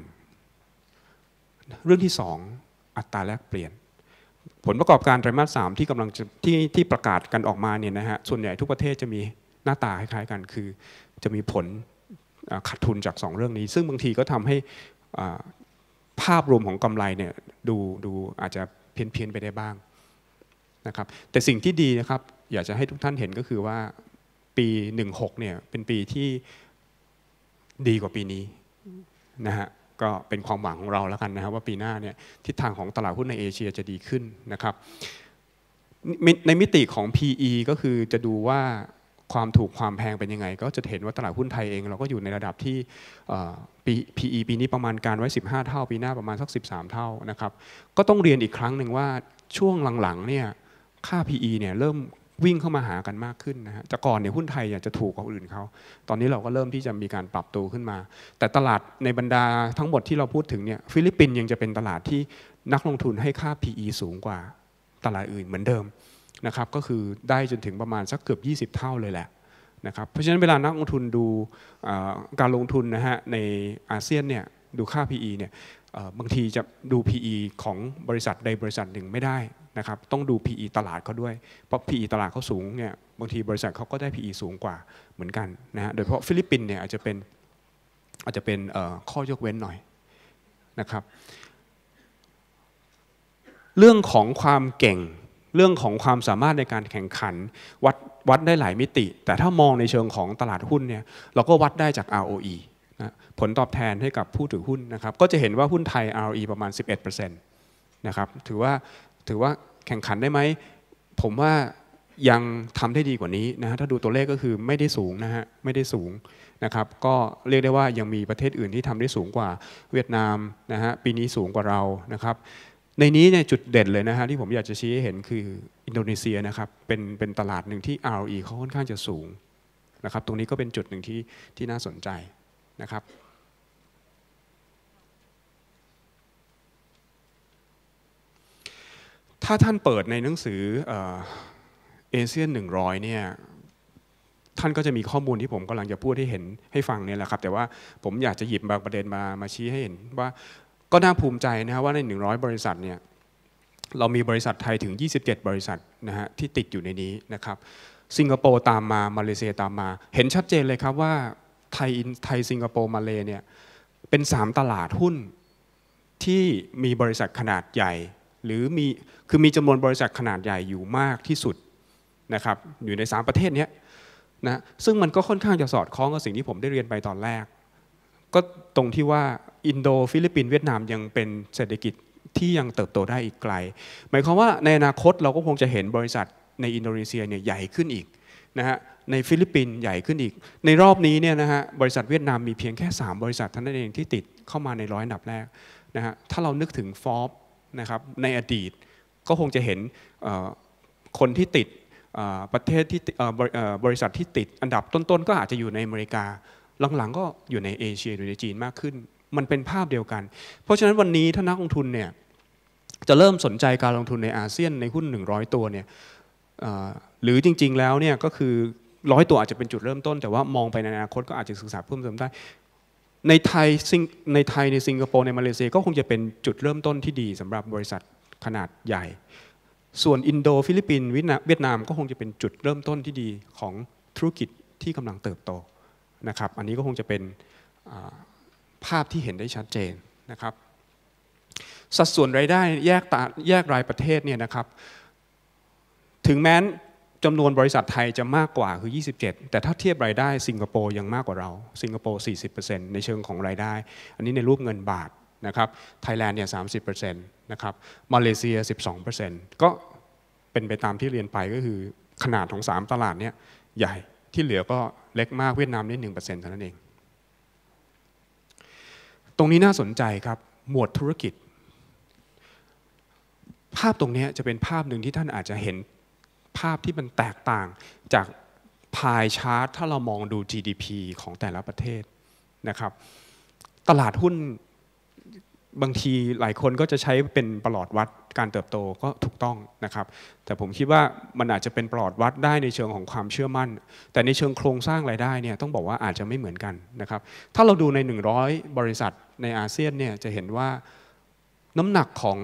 เรื่องที่สองอัตราแลกเปลี่ยน ผลประกอบการไตรมาสสามที่กำลังที่ที่ประกาศกันออกมาเนี่ยนะฮะส่วนใหญ่ทุกประเทศจะมีหน้าตาคล้ายๆกัน คือจะมีผลขาดทุนจากสองเรื่องนี้ ซึ่งบางทีก็ทำให้ภาพรวมของกำไรเนี่ยดูดูอาจจะเพี้ยนเพียนไปได้บ้างนะครับ แต่สิ่งที่ดีนะครับ อยากจะให้ทุกท่านเห็นก็คือว่าปี16เนี่ย เป็นปีที่ดีกว่าปีนี้นะฮะก็เป็นความหวังของเราแล้วกันนะครับ ว่าปีหน้าเนี่ยทิศทางของตลาดหุ้นในเอเชียจะดีขึ้นนะครับ ในมิติของ PE ก็คือจะดูว่าความถูกความแพงเป็นยังไงก็จะเห็นว่าตลาดหุ้นไทยเองเราก็อยู่ในระดับที่ปี PE ปีนี้ประมาณการไว้ 15 เท่า ปีหน้าประมาณสัก13 เท่านะครับก็ต้องเรียนอีกครั้งหนึ่งว่าช่วงหลังๆเนี่ยค่า PE เนี่ยเริ่มวิ่งเข้ามาหากันมากขึ้นนะฮะจะก่อนเนี่ยหุ้นไทยจะถูกกว่าอื่นเขาตอนนี้เราก็เริ่มที่จะมีการปรับตัวขึ้นมา แต่ตลาดในบรรดาทั้งหมดที่เราพูดถึงเนี่ยฟิลิปปินส์ยังจะเป็นตลาดที่นักลงทุนให้ค่า PE สูงกว่าตลาดอื่นเหมือนเดิมนะครับก็คือได้จนถึงประมาณสักเกือบ 20 เท่าเลยแหละนะครับเพราะฉะนั้นเวลานักลงทุนดูการลงทุนนะฮะในอาเซียนเนี่ยดูค่า PE เนี่ยบางทีจะดู PE ของบริษัทใดบริษัทหนึ่งไม่ได้นะครับต้องดู PE ตลาดเขาด้วยเพราะ PE ตลาดเขาสูงเนี่ยบางทีบริษัทเขาก็ได้ PE สูงกว่าเหมือนกันนะฮะโดยเฉพาะฟิลิปปินส์เนี่ยอาจจะเป็นอาจจะเป็นข้อยกเว้นหน่อยนะครับเรื่องของความเก่งเรื่องของความสามารถในการแข่งขันวัดวัดได้หลายมิติ แต่ถ้ามองในเชิงของตลาดหุ้นเนี่ยเราก็วัดได้จาก ROE นะผลตอบแทนให้กับผู้ถือหุ้นนะครับก็จะเห็นว่าหุ้นไทย ROE ประมาณ11%นะครับถือว่าถือว่าแข่งขันได้ไหมผมว่ายังทำได้ดีกว่านี้นะฮะถ้าดูตัวเลขก็คือไม่ได้สูงนะฮะไม่ได้สูงนะครับก็เรียกได้ว่ายังมีประเทศอื่นที่ทำได้สูงกว่าเวียดนามนะฮะปีนี้สูงกว่าเรานะครับในนี้เนี่ยจุดเด่นเลยนะฮะที่ผมอยากจะชี้ให้เห็นคืออินโดนีเซียนะครับเป็นเป็นตลาดหนึ่งที่ ROE เขาค่อนข้างจะสูงนะครับตรงนี้ก็เป็นจุดหนึ่งที่ที่น่าสนใจนะครับ ถ้าท่านเปิดในหนังสือเอเชียหนึ่งร้อยเนี่ยท่านก็จะมีข้อมูลที่ผมกำลังจะพูดให้เห็นให้ฟังเนี่ยแหละครับ แต่ว่าผมอยากจะหยิบบางประเด็นมามาชี้ให้เห็นว่าก็น่าภูมิใจนะับว่าใน100บริษัทเนี่ยเรามีบริษัทไทยถึง27บริษัทนะฮะที่ติดอยู่ในนี้นะครับสิงคโปร์ตามมามาเลเซียตามมา เห็นชัดเจนเลยครับว่าไทยอินไทยสิงคโปร์มาเลเนี่ยเป็น3ตลาดหุ้นที่มีบริษัทขนาดใหญ่หรือมีคือมีจำนวนบริษัทขนาดใหญ่อยู่มากที่สุดนะครับ อยู่ใน3ประเทศนี้นะซึ่งมันก็ค่อนข้างจะสอดคล้องกับสิ่งที่ผมได้เรียนไปตอนแรก ก็ตรงที่ว่าอินโดฟิลิปปินส์เวียดนามยังเป็นเศรษฐกิจที่ยังเติบโตได้อีกไกลหมายความว่าในอนาคตเราก็คงจะเห็นบริษัทในอินโดนีเซียเนี่ยใหญ่ขึ้นอีกนะฮะในฟิลิปปินส์ใหญ่ขึ้นอีก ในรอบนี้เนี่ยนะฮะบริษัทเวียดนามมีเพียงแค่ 3 บริษัทเท่านั้นเองที่ติดเข้ามาในร้อยอันดับแรกนะฮะถ้าเรานึกถึงฟอบนะครับในอดีตก็คงจะเห็นคนที่ติดประเทศที่บริษัทที่ติดอันดับต้นๆ ก็อาจจะอยู่ในอเมริกาหลังๆก็อยู่ในเอเชียหรือในจีนมากขึ้นมันเป็นภาพเดียวกัน เพราะฉะนั้นวันนี้ถ้านักลงทุนเนี่ยจะเริ่มสนใจการลงทุนในอาเซียนในหุ้น100ตัวเนี่ยหรือจริง ๆ แล้วเนี่ยก็คือร้อยตัวอาจจะเป็นจุดเริ่มต้น แต่ว่ามองไปในอนาคตก็อาจจะศึกษาเพิ่มเติมได้ ในไทยในไทยในสิงคโปร์ในมาเลเซีย ก็คงจะเป็นจุดเริ่มต้นที่ดี สำหรับบริษัทขนาดใหญ่ ส่วนอินโดฟิลิปปินส์เวียดนามก็คงจะเป็นจุดเริ่มต้นที่ดีของธุรกิจที่กำลังเติบโตนะครับ อันนี้ก็คงจะเป็นภาพที่เห็นได้ชัดเจนนะครับสัดส่วนรายได้แยกตาแยกรายประเทศเนี่ยนะครับถึงแม้นจำนวนบริษัทไทยจะมากกว่าคือ 27 แต่ถ้าเทียบรายได้ สิงคโปร์ยังมากกว่าเราสิงคโปร์ 40%ในเชิงของรายได้ อันนี้ในรูปเงินบาทนะครับไทยแลนด์เนี่ย 30%นะครับมาเลเซีย 12%ก็เป็นไปตามที่เรียนไปก็คือ ขนาดของ 3 ตลาดเนี่ยใหญ่ที่เหลือก็เล็กมากเวียดนามได้1%เท่านั้นเองตรงนี้น่าสนใจครับหมวดธุรกิจ ภาพตรงนี้จะเป็นภาพหนึ่งที่ท่านอาจจะเห็นภาพที่มันแตกต่างจากพายชาร์ตถ้าเรามองดู GDP ของแต่ละประเทศนะครับ ตลาดหุ้นบางทีหลายคนก็จะใช้เป็นประลอดวัดการเติบโตก็ถูกต้องนะครับแต่ผมคิดว่ามันอาจจะเป็นประลอดวัดได้ในเชิงของความเชื่อมั่น แต่ในเชิงโครงสร้างรายได้เนี่ยต้องบอกว่าอาจจะไม่เหมือนกันนะครับถ้าเราดูใน100บริษัทในอาเซียนเนี่ยจะเห็นว่าน้ำหนักของ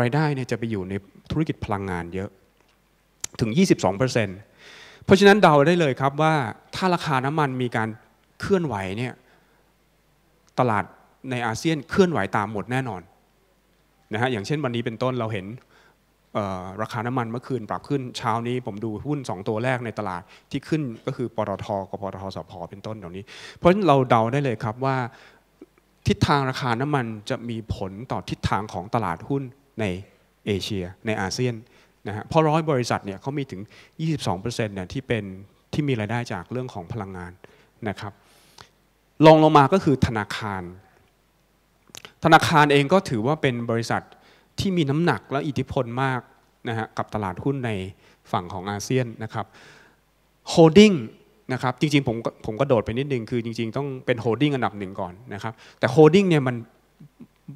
รายได้เนี่ยจะไปอยู่ในธุรกิจพลังงานเยอะถึง22%เพราะฉะนั้นเดาได้เลยครับว่าถ้าราคาน้ำมันมีการเคลื่อนไหวเนี่ยตลาดในอาเซียนเคลื่อนไหวตามหมดแน่นอนนะฮะอย่างเช่น วันนี้เป็นต้นเราเห็นราคาน้ำมันเมื่อคืนปรับขึ้นเช้านี้ผมดูหุ้น2ตัวแรกในตลาดที่ขึ้นก็คือปตทกับปตทสพเป็นต้นเหล่านี้ เพราะฉะนั้นเราเดาได้เลยครับว่าทิศทางราคาน้ำมันจะมีผลต่อทิศทางของตลาดหุ้นในเอเชีย ในอาเซียนนะฮะเพราะร้อยบริษัทเนี่ยเขามีถึง22%เนี่ยที่เป็นที่มีรายได้จากเรื่องของพลังงานนะครับลองลงมาก็คือธนาคารธนาคารเองก็ถือว่าเป็นบริษัทที่มีน้ำหนักและอิทธิพลมากนะฮะกับตลาดหุ้นในฝั่งของอาเซียนนะครับโฮดดิ้งนะครับจริงๆผมผมก็โดดไปนิดนึงคือจริง ๆ ต้องเป็นโฮดดิ้งอันดับหนึ่งก่อนนะครับ แต่โฮดดิ้งเนี่ยมัน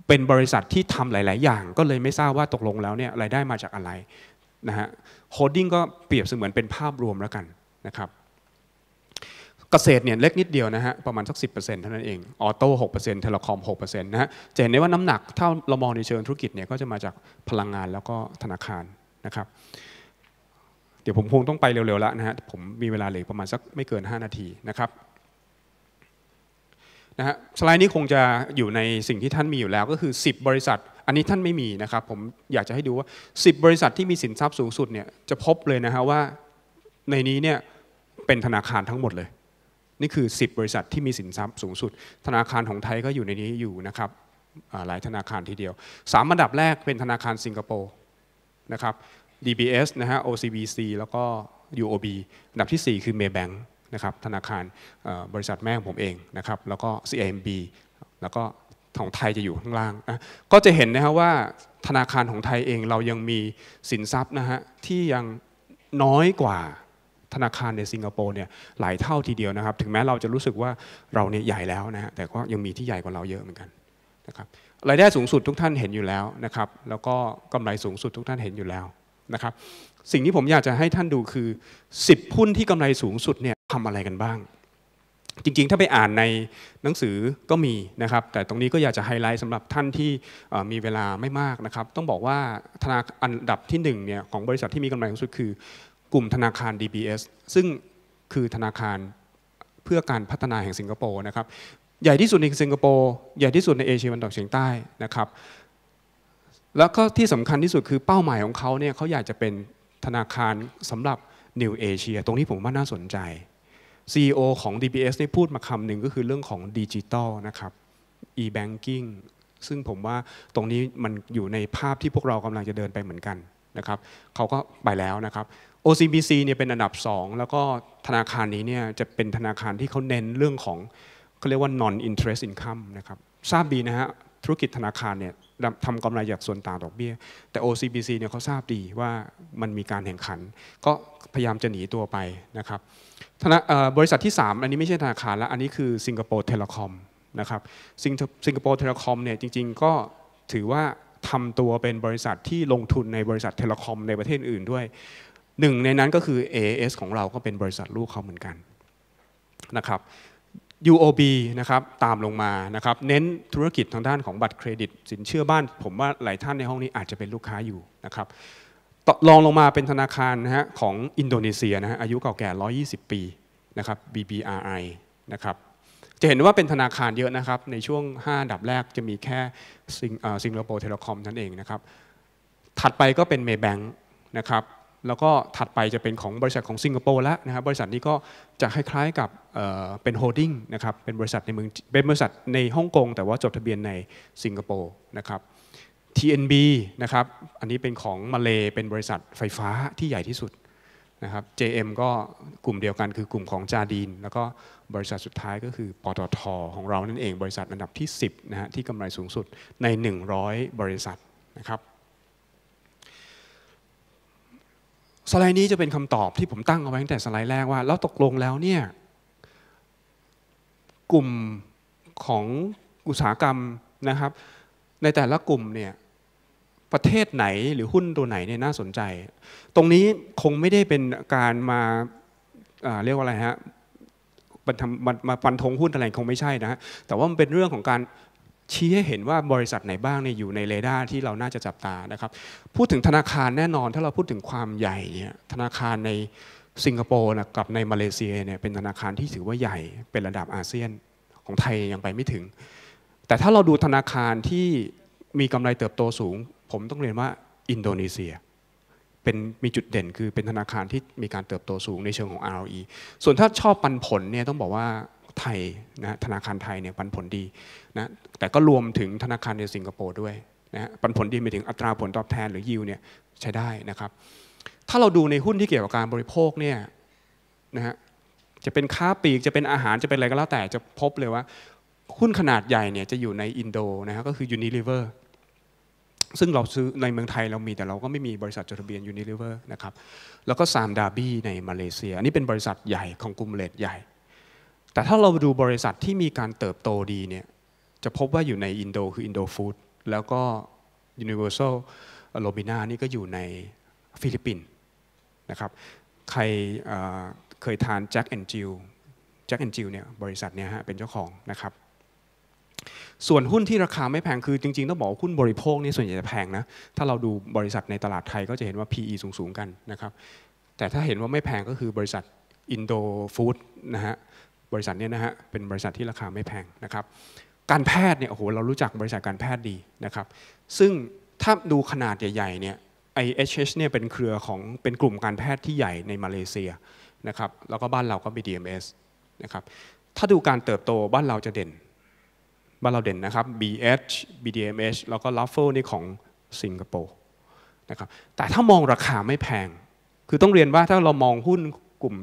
เป็นบริษัทที่ทำหลายๆ อย่าง ก็เลยไม่ทราบว่าตกลงแล้วเนี่ยรายได้มาจากอะไรนะฮะโฮดดิ้งก็เปรียบเสมือนเป็นภาพรวมแล้วกันนะครับเกษตรเนี่ยเล็กนิดเดียวนะฮะประมาณสัก10%เท่านั้นเองออโต้หกเปอร์เซ็นต์ทเลคอมหกเปอร์เซ็นต์นะฮะจะเห็นได้ว่าน้ำหนักเท่าเรามองในเชิงธุรกิจเนี่ยก็จะมาจากพลังงานแล้วก็ธนาคารนะครับเดี๋ยวผมคงต้องไปเร็วๆแล้วนะฮะผมมีเวลาเหลือประมาณสักไม่เกิน 5 นาทีนะครับนะฮะสไลด์นี้คงจะอยู่ในสิ่งที่ท่านมีอยู่แล้วก็คือ 10 บริษัทอันนี้ท่านไม่มีนะครับผมอยากจะให้ดูว่า 10 บริษัทที่มีสินทรัพย์สูงสุดเนี่ยจะพบเลยนะฮะว่าในนี้เนี่ยเป็นธนาคารทั้งหมดเลยนี่คือ 10 บริษัทที่มีสินทรัพย์สูงสุด ธนาคารของไทยก็อยู่ในนี้อยู่นะครับหลายธนาคารทีเดียว3อันดับแรกเป็นธนาคารสิงคโปร์นะครับ DBS นะฮะ OCBC แล้วก็ UOB อันดับที่4คือ Maybank นะครับธนาคารบริษัทแม่ของผมเองนะครับแล้วก็ CIMB แล้วก็ของไทยจะอยู่ข้างล่างนะก็จะเห็นนะครับว่าธนาคารของไทยเองเรายังมีสินทรัพย์นะฮะที่ยังน้อยกว่าธนาคารในสิงคโปร์เนี่ยหลายเท่าทีเดียวนะครับถึงแม้เราจะรู้สึกว่าเราเนี่ยใหญ่แล้วนะฮะแต่ก็ยังมีที่ใหญ่กว่าเราเยอะเหมือนกันนะครับรายได้สูงสุดทุกท่านเห็นอยู่แล้วนะครับแล้วก็กำไรสูงสุดทุกท่านเห็นอยู่แล้วนะครับสิ่งที่ผมอยากจะให้ท่านดูคือ10หุ้นที่กำไรสูงสุดเนี่ยทำอะไรกันบ้าง จริงๆถ้าไปอ่านในหนังสือก็มีนะครับแต่ตรงนี้ก็อยากจะไฮไลท์สำหรับท่านที่มีเวลาไม่มากนะครับต้องบอกว่าธนาอันดับที่1เนี่ยของบริษัทที่มีกำไรสูงสุดคือกลุ่มธนาคาร DBS ซึ่งคือธนาคารเพื่อการพัฒนาแห่งสิงคโปร์นะครับใหญ่ที่สุดในสิงคโปร์ใหญ่ที่สุดในเอเชียตะวันออกเฉียงใต้นะครับ แล้วก็ที่สำคัญที่สุดคือเป้าหมายของเขาเนี่ยเขาอยากจะเป็นธนาคารสำหรับนิวเอเชียตรงนี้ผมว่าน่าสนใจ CEO ของ DBS ได้พูดมาคำหนึ่งก็คือเรื่องของดิจิตอลนะครับ e-banking ซึ่งผมว่าตรงนี้มันอยู่ในภาพที่พวกเรากำลังจะเดินไปเหมือนกันนะครับเขาก็ไปแล้วนะครับ OCBC เนี่ยเป็นอันดับ 2 แล้วก็ธนาคารนี้เนี่ยจะเป็นธนาคารที่เขาเน้นเรื่องของเขาเรียกว่า non interest income นะครับทราบดีนะฮะธุรกิจธนาคารเนี่ยทำกำไรจากส่วนต่างดอกเบี้ยแต่ OCBC เนี่ยเขาทราบดีว่ามันมีการแข่งขัน ก็พยายามจะหนีตัวไปนะครับบริษัทที่ 3 อันนี้ไม่ใช่ธนาคารละอันนี้คือสิงคโปร์เทเลคอมนะครับสิงคโปร์เทเลคอมเนี่ยจริงๆก็ถือว่าทำตัวเป็นบริษัทที่ลงทุนในบริษัทเทเลคอมในประเทศอื่นด้วยหนึ่งในนั้นก็คือ AAS ของเราก็เป็นบริษัทลูกเขาเหมือนกันนะครับ UOB นะครับตามลงมานะครับเน้นธุรกิจทางด้านของบัตรเครดิต สินเชื่อบ้าน ผมว่าหลายท่านในห้องนี้อาจจะเป็นลูกค้าอยู่นะครับลองลงมาเป็นธนาคารนะฮะของอินโดนีเซียนะฮะอายุเก่าแก่120ปีนะครับ BBRI นะครับจะเห็นว่าเป็นธนาคารเยอะนะครับในช่วง5ดับแรกจะมีแค่สิงคโปร์เทเลคอมนั่นเองนะครับถัดไปก็เป็นเมย์แบงค์นะครับแล้วก็ถัดไปจะเป็นของบริษัทของสิงคโปร์แล้วนะครับ บริษัทนี้ก็จะคล้ายๆกับเป็นโฮดดิ้งนะครับเป็นบริษัทในเมืองเป็นบริษัทในฮ่องกงแต่ว่าจดทะเบียนในสิงคโปร์นะครับ TNB นะครับอันนี้เป็นของมาเลเป็นบริษัทไฟฟ้าที่ใหญ่ที่สุดนะครับ JM ก็กลุ่มเดียวกันคือกลุ่มของจาดีนแล้วก็บริษัทสุดท้ายก็คือปตทของเรานั่นเองบริษัทอันดับที่ 10นะฮะที่กำไรสูงสุดใน 100 บริษัทนะครับสไลด์นี้จะเป็นคำตอบที่ผมตั้งเอาไว้ตั้งแต่สไลด์แรกว่าแล้วตกลงแล้วเนี่ยกลุ่มของอุตสาหกรรมนะครับ ในแต่ละกลุ่มเนี่ยประเทศไหนหรือหุ้นตัวไหนเนี่ยน่าสนใจ ตรงนี้คงไม่ได้เป็นการมาเรียกว่าอะไรฮะมมาปันธงหุ้นอะไรคงไม่ใช่นะฮะแต่ว่ามันเป็นเรื่องของการชี้ให้เห็นว่าบริษัทไหนบ้างเนี่ยอยู่ในเรดาร์ที่เราน่าจะจับตานะครับ พูดถึงธนาคารแน่นอน ถ้าเราพูดถึงความใหญ่เนี่ยธนาคารในสิงคโปร์นะกับในมาเลเซียเนี่ยเป็นธนาคารที่ถือว่าใหญ่เป็นระดับอาเซียนของไทยยังไปไม่ถึง แต่ถ้าเราดูธนาคารที่มีกำไรเติบโตสูง ผมต้องเรียนว่าอินโดนีเซีย เป็นมีจุดเด่นคือเป็นธนาคารที่มีการเติบโตสูงในเชิงของ ROE ส่วนถ้าชอบปันผลเนี่ยต้องบอกว่าไทยนะธนาคารไทยเนี่ยปันผลดีนะแต่ก็รวมถึงธนาคารในสิงคโปร์ด้วยนะปันผลดีไปถึงอัตราผลตอบแทน หรือยิวเนี่ยใช้ได้นะครับ ถ้าเราดูในหุ้นที่เกี่ยวกับการบริโภคเนี่ยนะฮะ จะเป็นค้าปลีกจะเป็นอาหารจะเป็นอะไรก็แล้วแต่จะพบเลยว่าหุ้นขนาดใหญ่เนี่ยจะอยู่ในอินโดนะฮะก็คือยูนิลิเวอร์ซึ่งเราซื้อในเมืองไทยเรามีแต่เราก็ไม่มีบริษัทจดทะเบียนยูนิลิเวอร์นะครับแล้วก็ซามดาบี้ในมาเลเซียอันนี้เป็นบริษัทใหญ่ของกลุ่มเลดใหญ่ แต่ถ้าเราดูบริษัทที่มีการเติบโตดีเนี่ยจะพบว่าอยู่ในอินโดคืออินโดฟู้ดแล้วก็ Universal ซลโลบินี่ก็อยู่ในฟิลิปปินส์นะครับใครเคยทานแจ็คแอนจิลแจ็คแอนจิลเนี่ยบริษัทเนี่ยฮะเป็นเจ้าของนะครับ ส่วนหุ้นที่ราคาไม่แพงคือจริง ๆ ต้องบอกหุ้นบริโภคนี่ส่วนใหญ่จะแพงนะถ้าเราดูบริษัทในตลาดไทยก็จะเห็นว่า PE สูง ๆกันนะครับแต่ถ้าเห็นว่าไม่แพงก็คือบริษัทอินโดฟู้ดนะฮะบริษัทนี้นะฮะเป็นบริษัทที่ราคาไม่แพงนะครับการแพทย์เนี่ยโอ้โหเรารู้จักบริษัทการแพทย์ดีนะครับซึ่งถ้าดูขนาดใหญ่ๆเนี่ย IHH เนี่ยเป็นเครือของเป็นกลุ่มการแพทย์ที่ใหญ่ในมาเลเซียนะครับแล้วก็บ้านเราก็มี DMS นะครับถ้าดูการเติบโตบ้านเราจะเด่น บ้านเราเด่นนะครับ BH BDMH แล้วก็ l เ f f e นี่ของสิงคโปร์นะครับแต่ถ้ามองราคาไม่แพง คือต้องเรียนว่าถ้าเรามองหุ้นกลุ่ม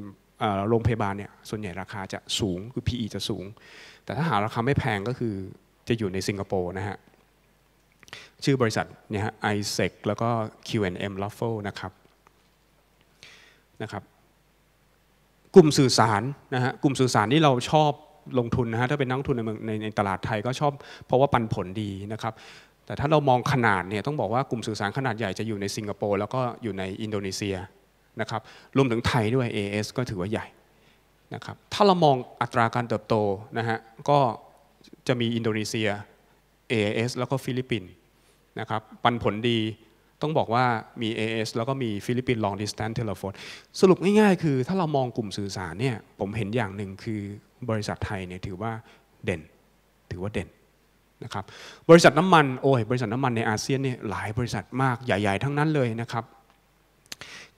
โรงพยาบาลเนี่ยส่วนใหญ่ราคาจะสูงคือ PE จะสูงแต่ถ้าหาราคาไม่แพงก็คือจะอยู่ในสิงคโปร์นะฮะชื่อบริษัทเนี่ยฮะ ISEC แล้วก็ Q&M Ruffle นะครับนะครับกลุ่มสื่อสารนะฮะกลุ่มสื่อสารที่เราชอบลงทุนนะฮะถ้าเป็นนักทุนในเมืองในตลาดไทยก็ชอบเพราะว่าปันผลดีนะครับแต่ถ้าเรามองขนาดเนี่ยต้องบอกว่ากลุ่มสื่อสารขนาดใหญ่จะอยู่ในสิงคโปร์แล้วก็อยู่ในอินโดนีเซียนะครับรวมถึงไทยด้วย AS ก็ถือว่าใหญ่นะครับถ้าเรามองอัตราการเติบโตนะฮะก็จะมีอินโดนีเซีย AIS แล้วก็ฟิลิปปินส์นะครับปันผลดีต้องบอกว่ามี AS แล้วก็มีฟิลิปปินส์ long distance telephone สรุปง่ายๆคือถ้าเรามองกลุ่มสื่อสารเนี่ยผมเห็นอย่างหนึ่งคือบริษัทไทยเนี่ยถือว่าเด่นถือว่าเด่นนะครับบริษัทน้ำมันโอ้ยบริษัทน้ำมันในอาเซียนเนี่ยหลายบริษัทมากใหญ่ๆทั้งนั้นเลยนะครับ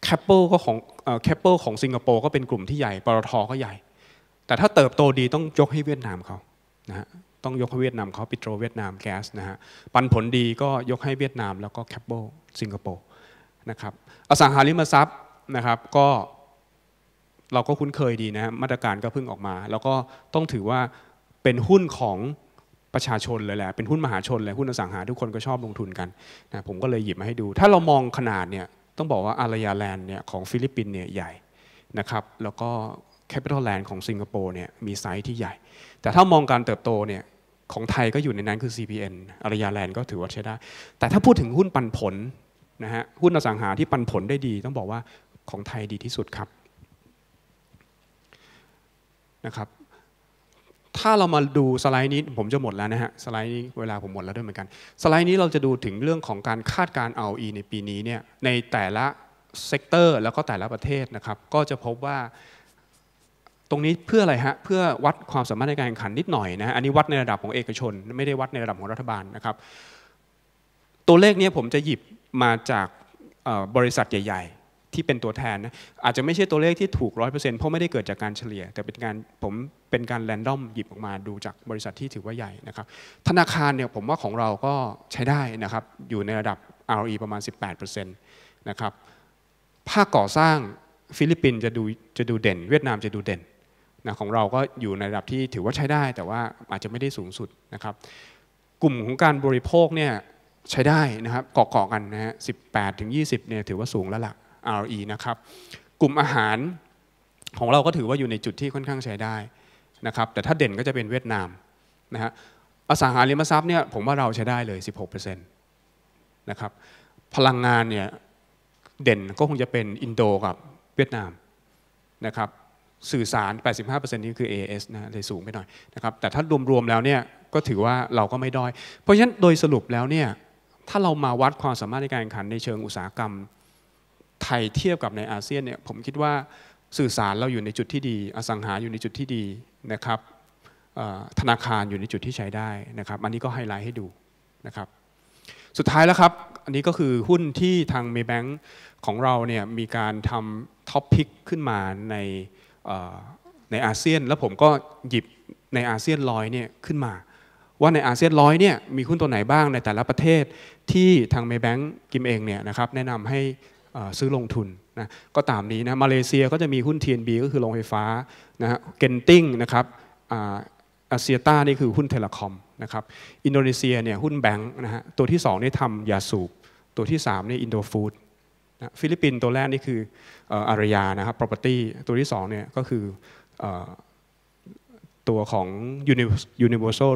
แคปเปิลก็ของแคปเปิลของสิงคโปร์ก็เป็นกลุ่มที่ใหญ่ปตทก็ใหญ่ แต่ถ้าเติบโตดีต้องยกให้เวียดนามเขานะฮะต้องยกให้เวียดนามเขาปิโตรเวียดนามแก๊สนะฮะปันผลดีก็ยกให้เวียดนาม แล้วก็แคปเปิลสิงคโปร์นะครับอสังหาริมทรัพย์นะครับก็เราก็คุ้นเคยดีนะมาตรการก็เพิ่งออกมา แล้วก็ต้องถือว่าเป็นหุ้นของประชาชนเลยแหละเป็นหุ้นมหาชนเลยหุ้นอสังหาทุกคนก็ชอบลงทุนกันนะผมก็เลยหยิบมาให้ดู ถ้าเรามองขนาดเนี่ยต้องบอกว่าอารยาแลนด์เนี่ยของฟิลิปปินเนี่ยใหญ่นะครับ แล้วก็แคปิตอลแลนด์ของสิงคโปร์เนี่ยมีไซส์ที่ใหญ่ แต่ถ้ามองการเติบโตเนี่ยของไทยก็อยู่ในนั้นคือ CPN อารยาแลนด์ก็ถือว่าใช้ได้แต่ถ้าพูดถึงหุ้นปันผลนะฮะหุ้นอสังหาที่ปันผลได้ดี ต้องบอกว่าของไทยดีที่สุดครับนะครับถ้าเรามาดูสไลด์นี้ผมจะหมดแล้วนะฮะสไลด์นี้เวลาผมหมดแล้วด้วยเหมือนกันสไลด์นี้เราจะดูถึงเรื่องของการคาดการเอาอีในปีนี้เนี่ยในแต่ละเซกเตอร์แล้วก็แต่ละประเทศนะครับก็จะพบว่าตรงนี้เพื่ออะไรฮะเพื่อวัดความสามารถในการแข่งขันนิดหน่อยนะฮะอันนี้วัดในระดับของเอกชน ไม่ได้วัดในระดับของรัฐบาลนะครับตัวเลขนี้ผมจะหยิบมาจากบริษัทใหญ่ๆที่เป็นตัวแทนนะอาจจะไม่ใช่ตัวเลขที่ถูก100%เพราะไม่ได้เกิดจากการเฉลี่ยแต่เป็นการผมเป็นการแรนดอมหยิบออกมาดูจากบริษัทที่ถือว่าใหญ่นะครับ ธนาคารเนี่ยผมว่าของเราก็ใช้ได้นะครับอยู่ในระดับ RE o ประมาณ18%นะครับภาคก่อสร้างฟิลิปปินส์จะดูจะดูเด่น เวียดนามจะดูเด่นนะของเราก็อยู่ในระดับที่ถือว่าใช้ได้แต่ว่าอาจจะไม่ได้สูงสุดนะครับกลุ่มของการบริโภคเนี่ยใช้ได้นะครับเกาะๆกันนะฮะสิปดถึงยีเนี่ยถือว่าสูงแล้วล่ะ RE นะครับกลุ่มอาหารของเราก็ถือว่าอยู่ในจุดที่ค่อนข้างใช้ได้นะครับแต่ถ้าเด่นก็จะเป็นเวียดนามนะฮะอสังหาริมทรัพย์เนี่ยผมว่าเราใช้ได้เลย16%นะครับพลังงานเนี่ยเด่นก็คงจะเป็นอินโดกับเวียดนามนะครับสื่อสาร 85%นี้คือ AS นะเลยสูงไปหน่อยนะครับแต่ถ้ารวมๆแล้วเนี่ยก็ถือว่าเราก็ไม่ด้อยเพราะฉะนั้นโดยสรุปแล้วเนี่ยถ้าเรามาวัดความสามารถในการแข่งขันในเชิงอุตสาหกรรมไทยเทียบกับในอาเซียนเนี่ยผมคิดว่าสื่อสารเราอยู่ในจุดที่ดีอสังหาอยู่ในจุดที่ดีนะครับธนาคารอยู่ในจุดที่ใช้ได้นะครับอันนี้ก็ไฮไลท์ให้ดูนะครับสุดท้ายแล้วครับอันนี้ก็คือหุ้นที่ทาง Maybank ของเราเนี่ยมีการทำท็อปพิกขึ้นมาในในอาเซียนแล้วผมก็หยิบในอาเซียนร้อยเนี่ยขึ้นมา ว่าในอาเซียนร้อยเนี่ยมีหุ้นตัวไหนบ้างในแต่ละประเทศที่ทาง Maybank กิมเองเนี่ยนะครับแนะนำให้ซื้อลงทุนนะก็ตามนี้นะมาเลเซียก็จะมีหุ้น TNB ก็คือโรงไฟฟ้านะฮะเกนติ้งนะครับอาเซียต้านี่คือหุ้นเทเลคอมนะครับอินโดนีเซียเนี่ยหุ้นแบงค์นะฮะตัวที่2นี่ทำยาสูบตัวที่3นี่อินโดฟู้ดฟิลิปปินส์ตัวแรกนี่คืออารยานะครับ property ตัวที่2เนี่ยก็คือตัวของ Universal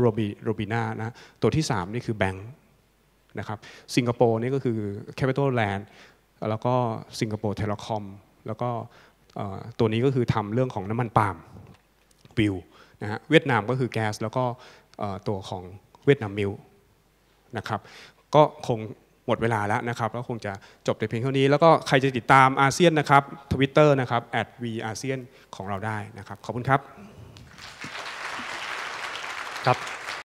Robina นะตัวที่3นี่คือแบงค์นะครับสิงคโปร์นี่ก็คือ Capital Land แล้วก็สิงคโปร์เทเลคอมแล้วก็ตัวนี้ก็คือทำเรื่องของน้ำมันปาล์มวิวนะฮะเวียดนามก็คือแก๊สแล้วก็ตัวของเวียดนามมิลนะครับ ก็คงหมดเวลาแล้วนะครับ แล้วคงจะจบในเพียงเท่านี้แล้วก็ใครจะติดตามอาเซียนนะครับทวิตเตอร์นะครับ v เซียนของเราได้นะครับขอบคุณครับ ครับ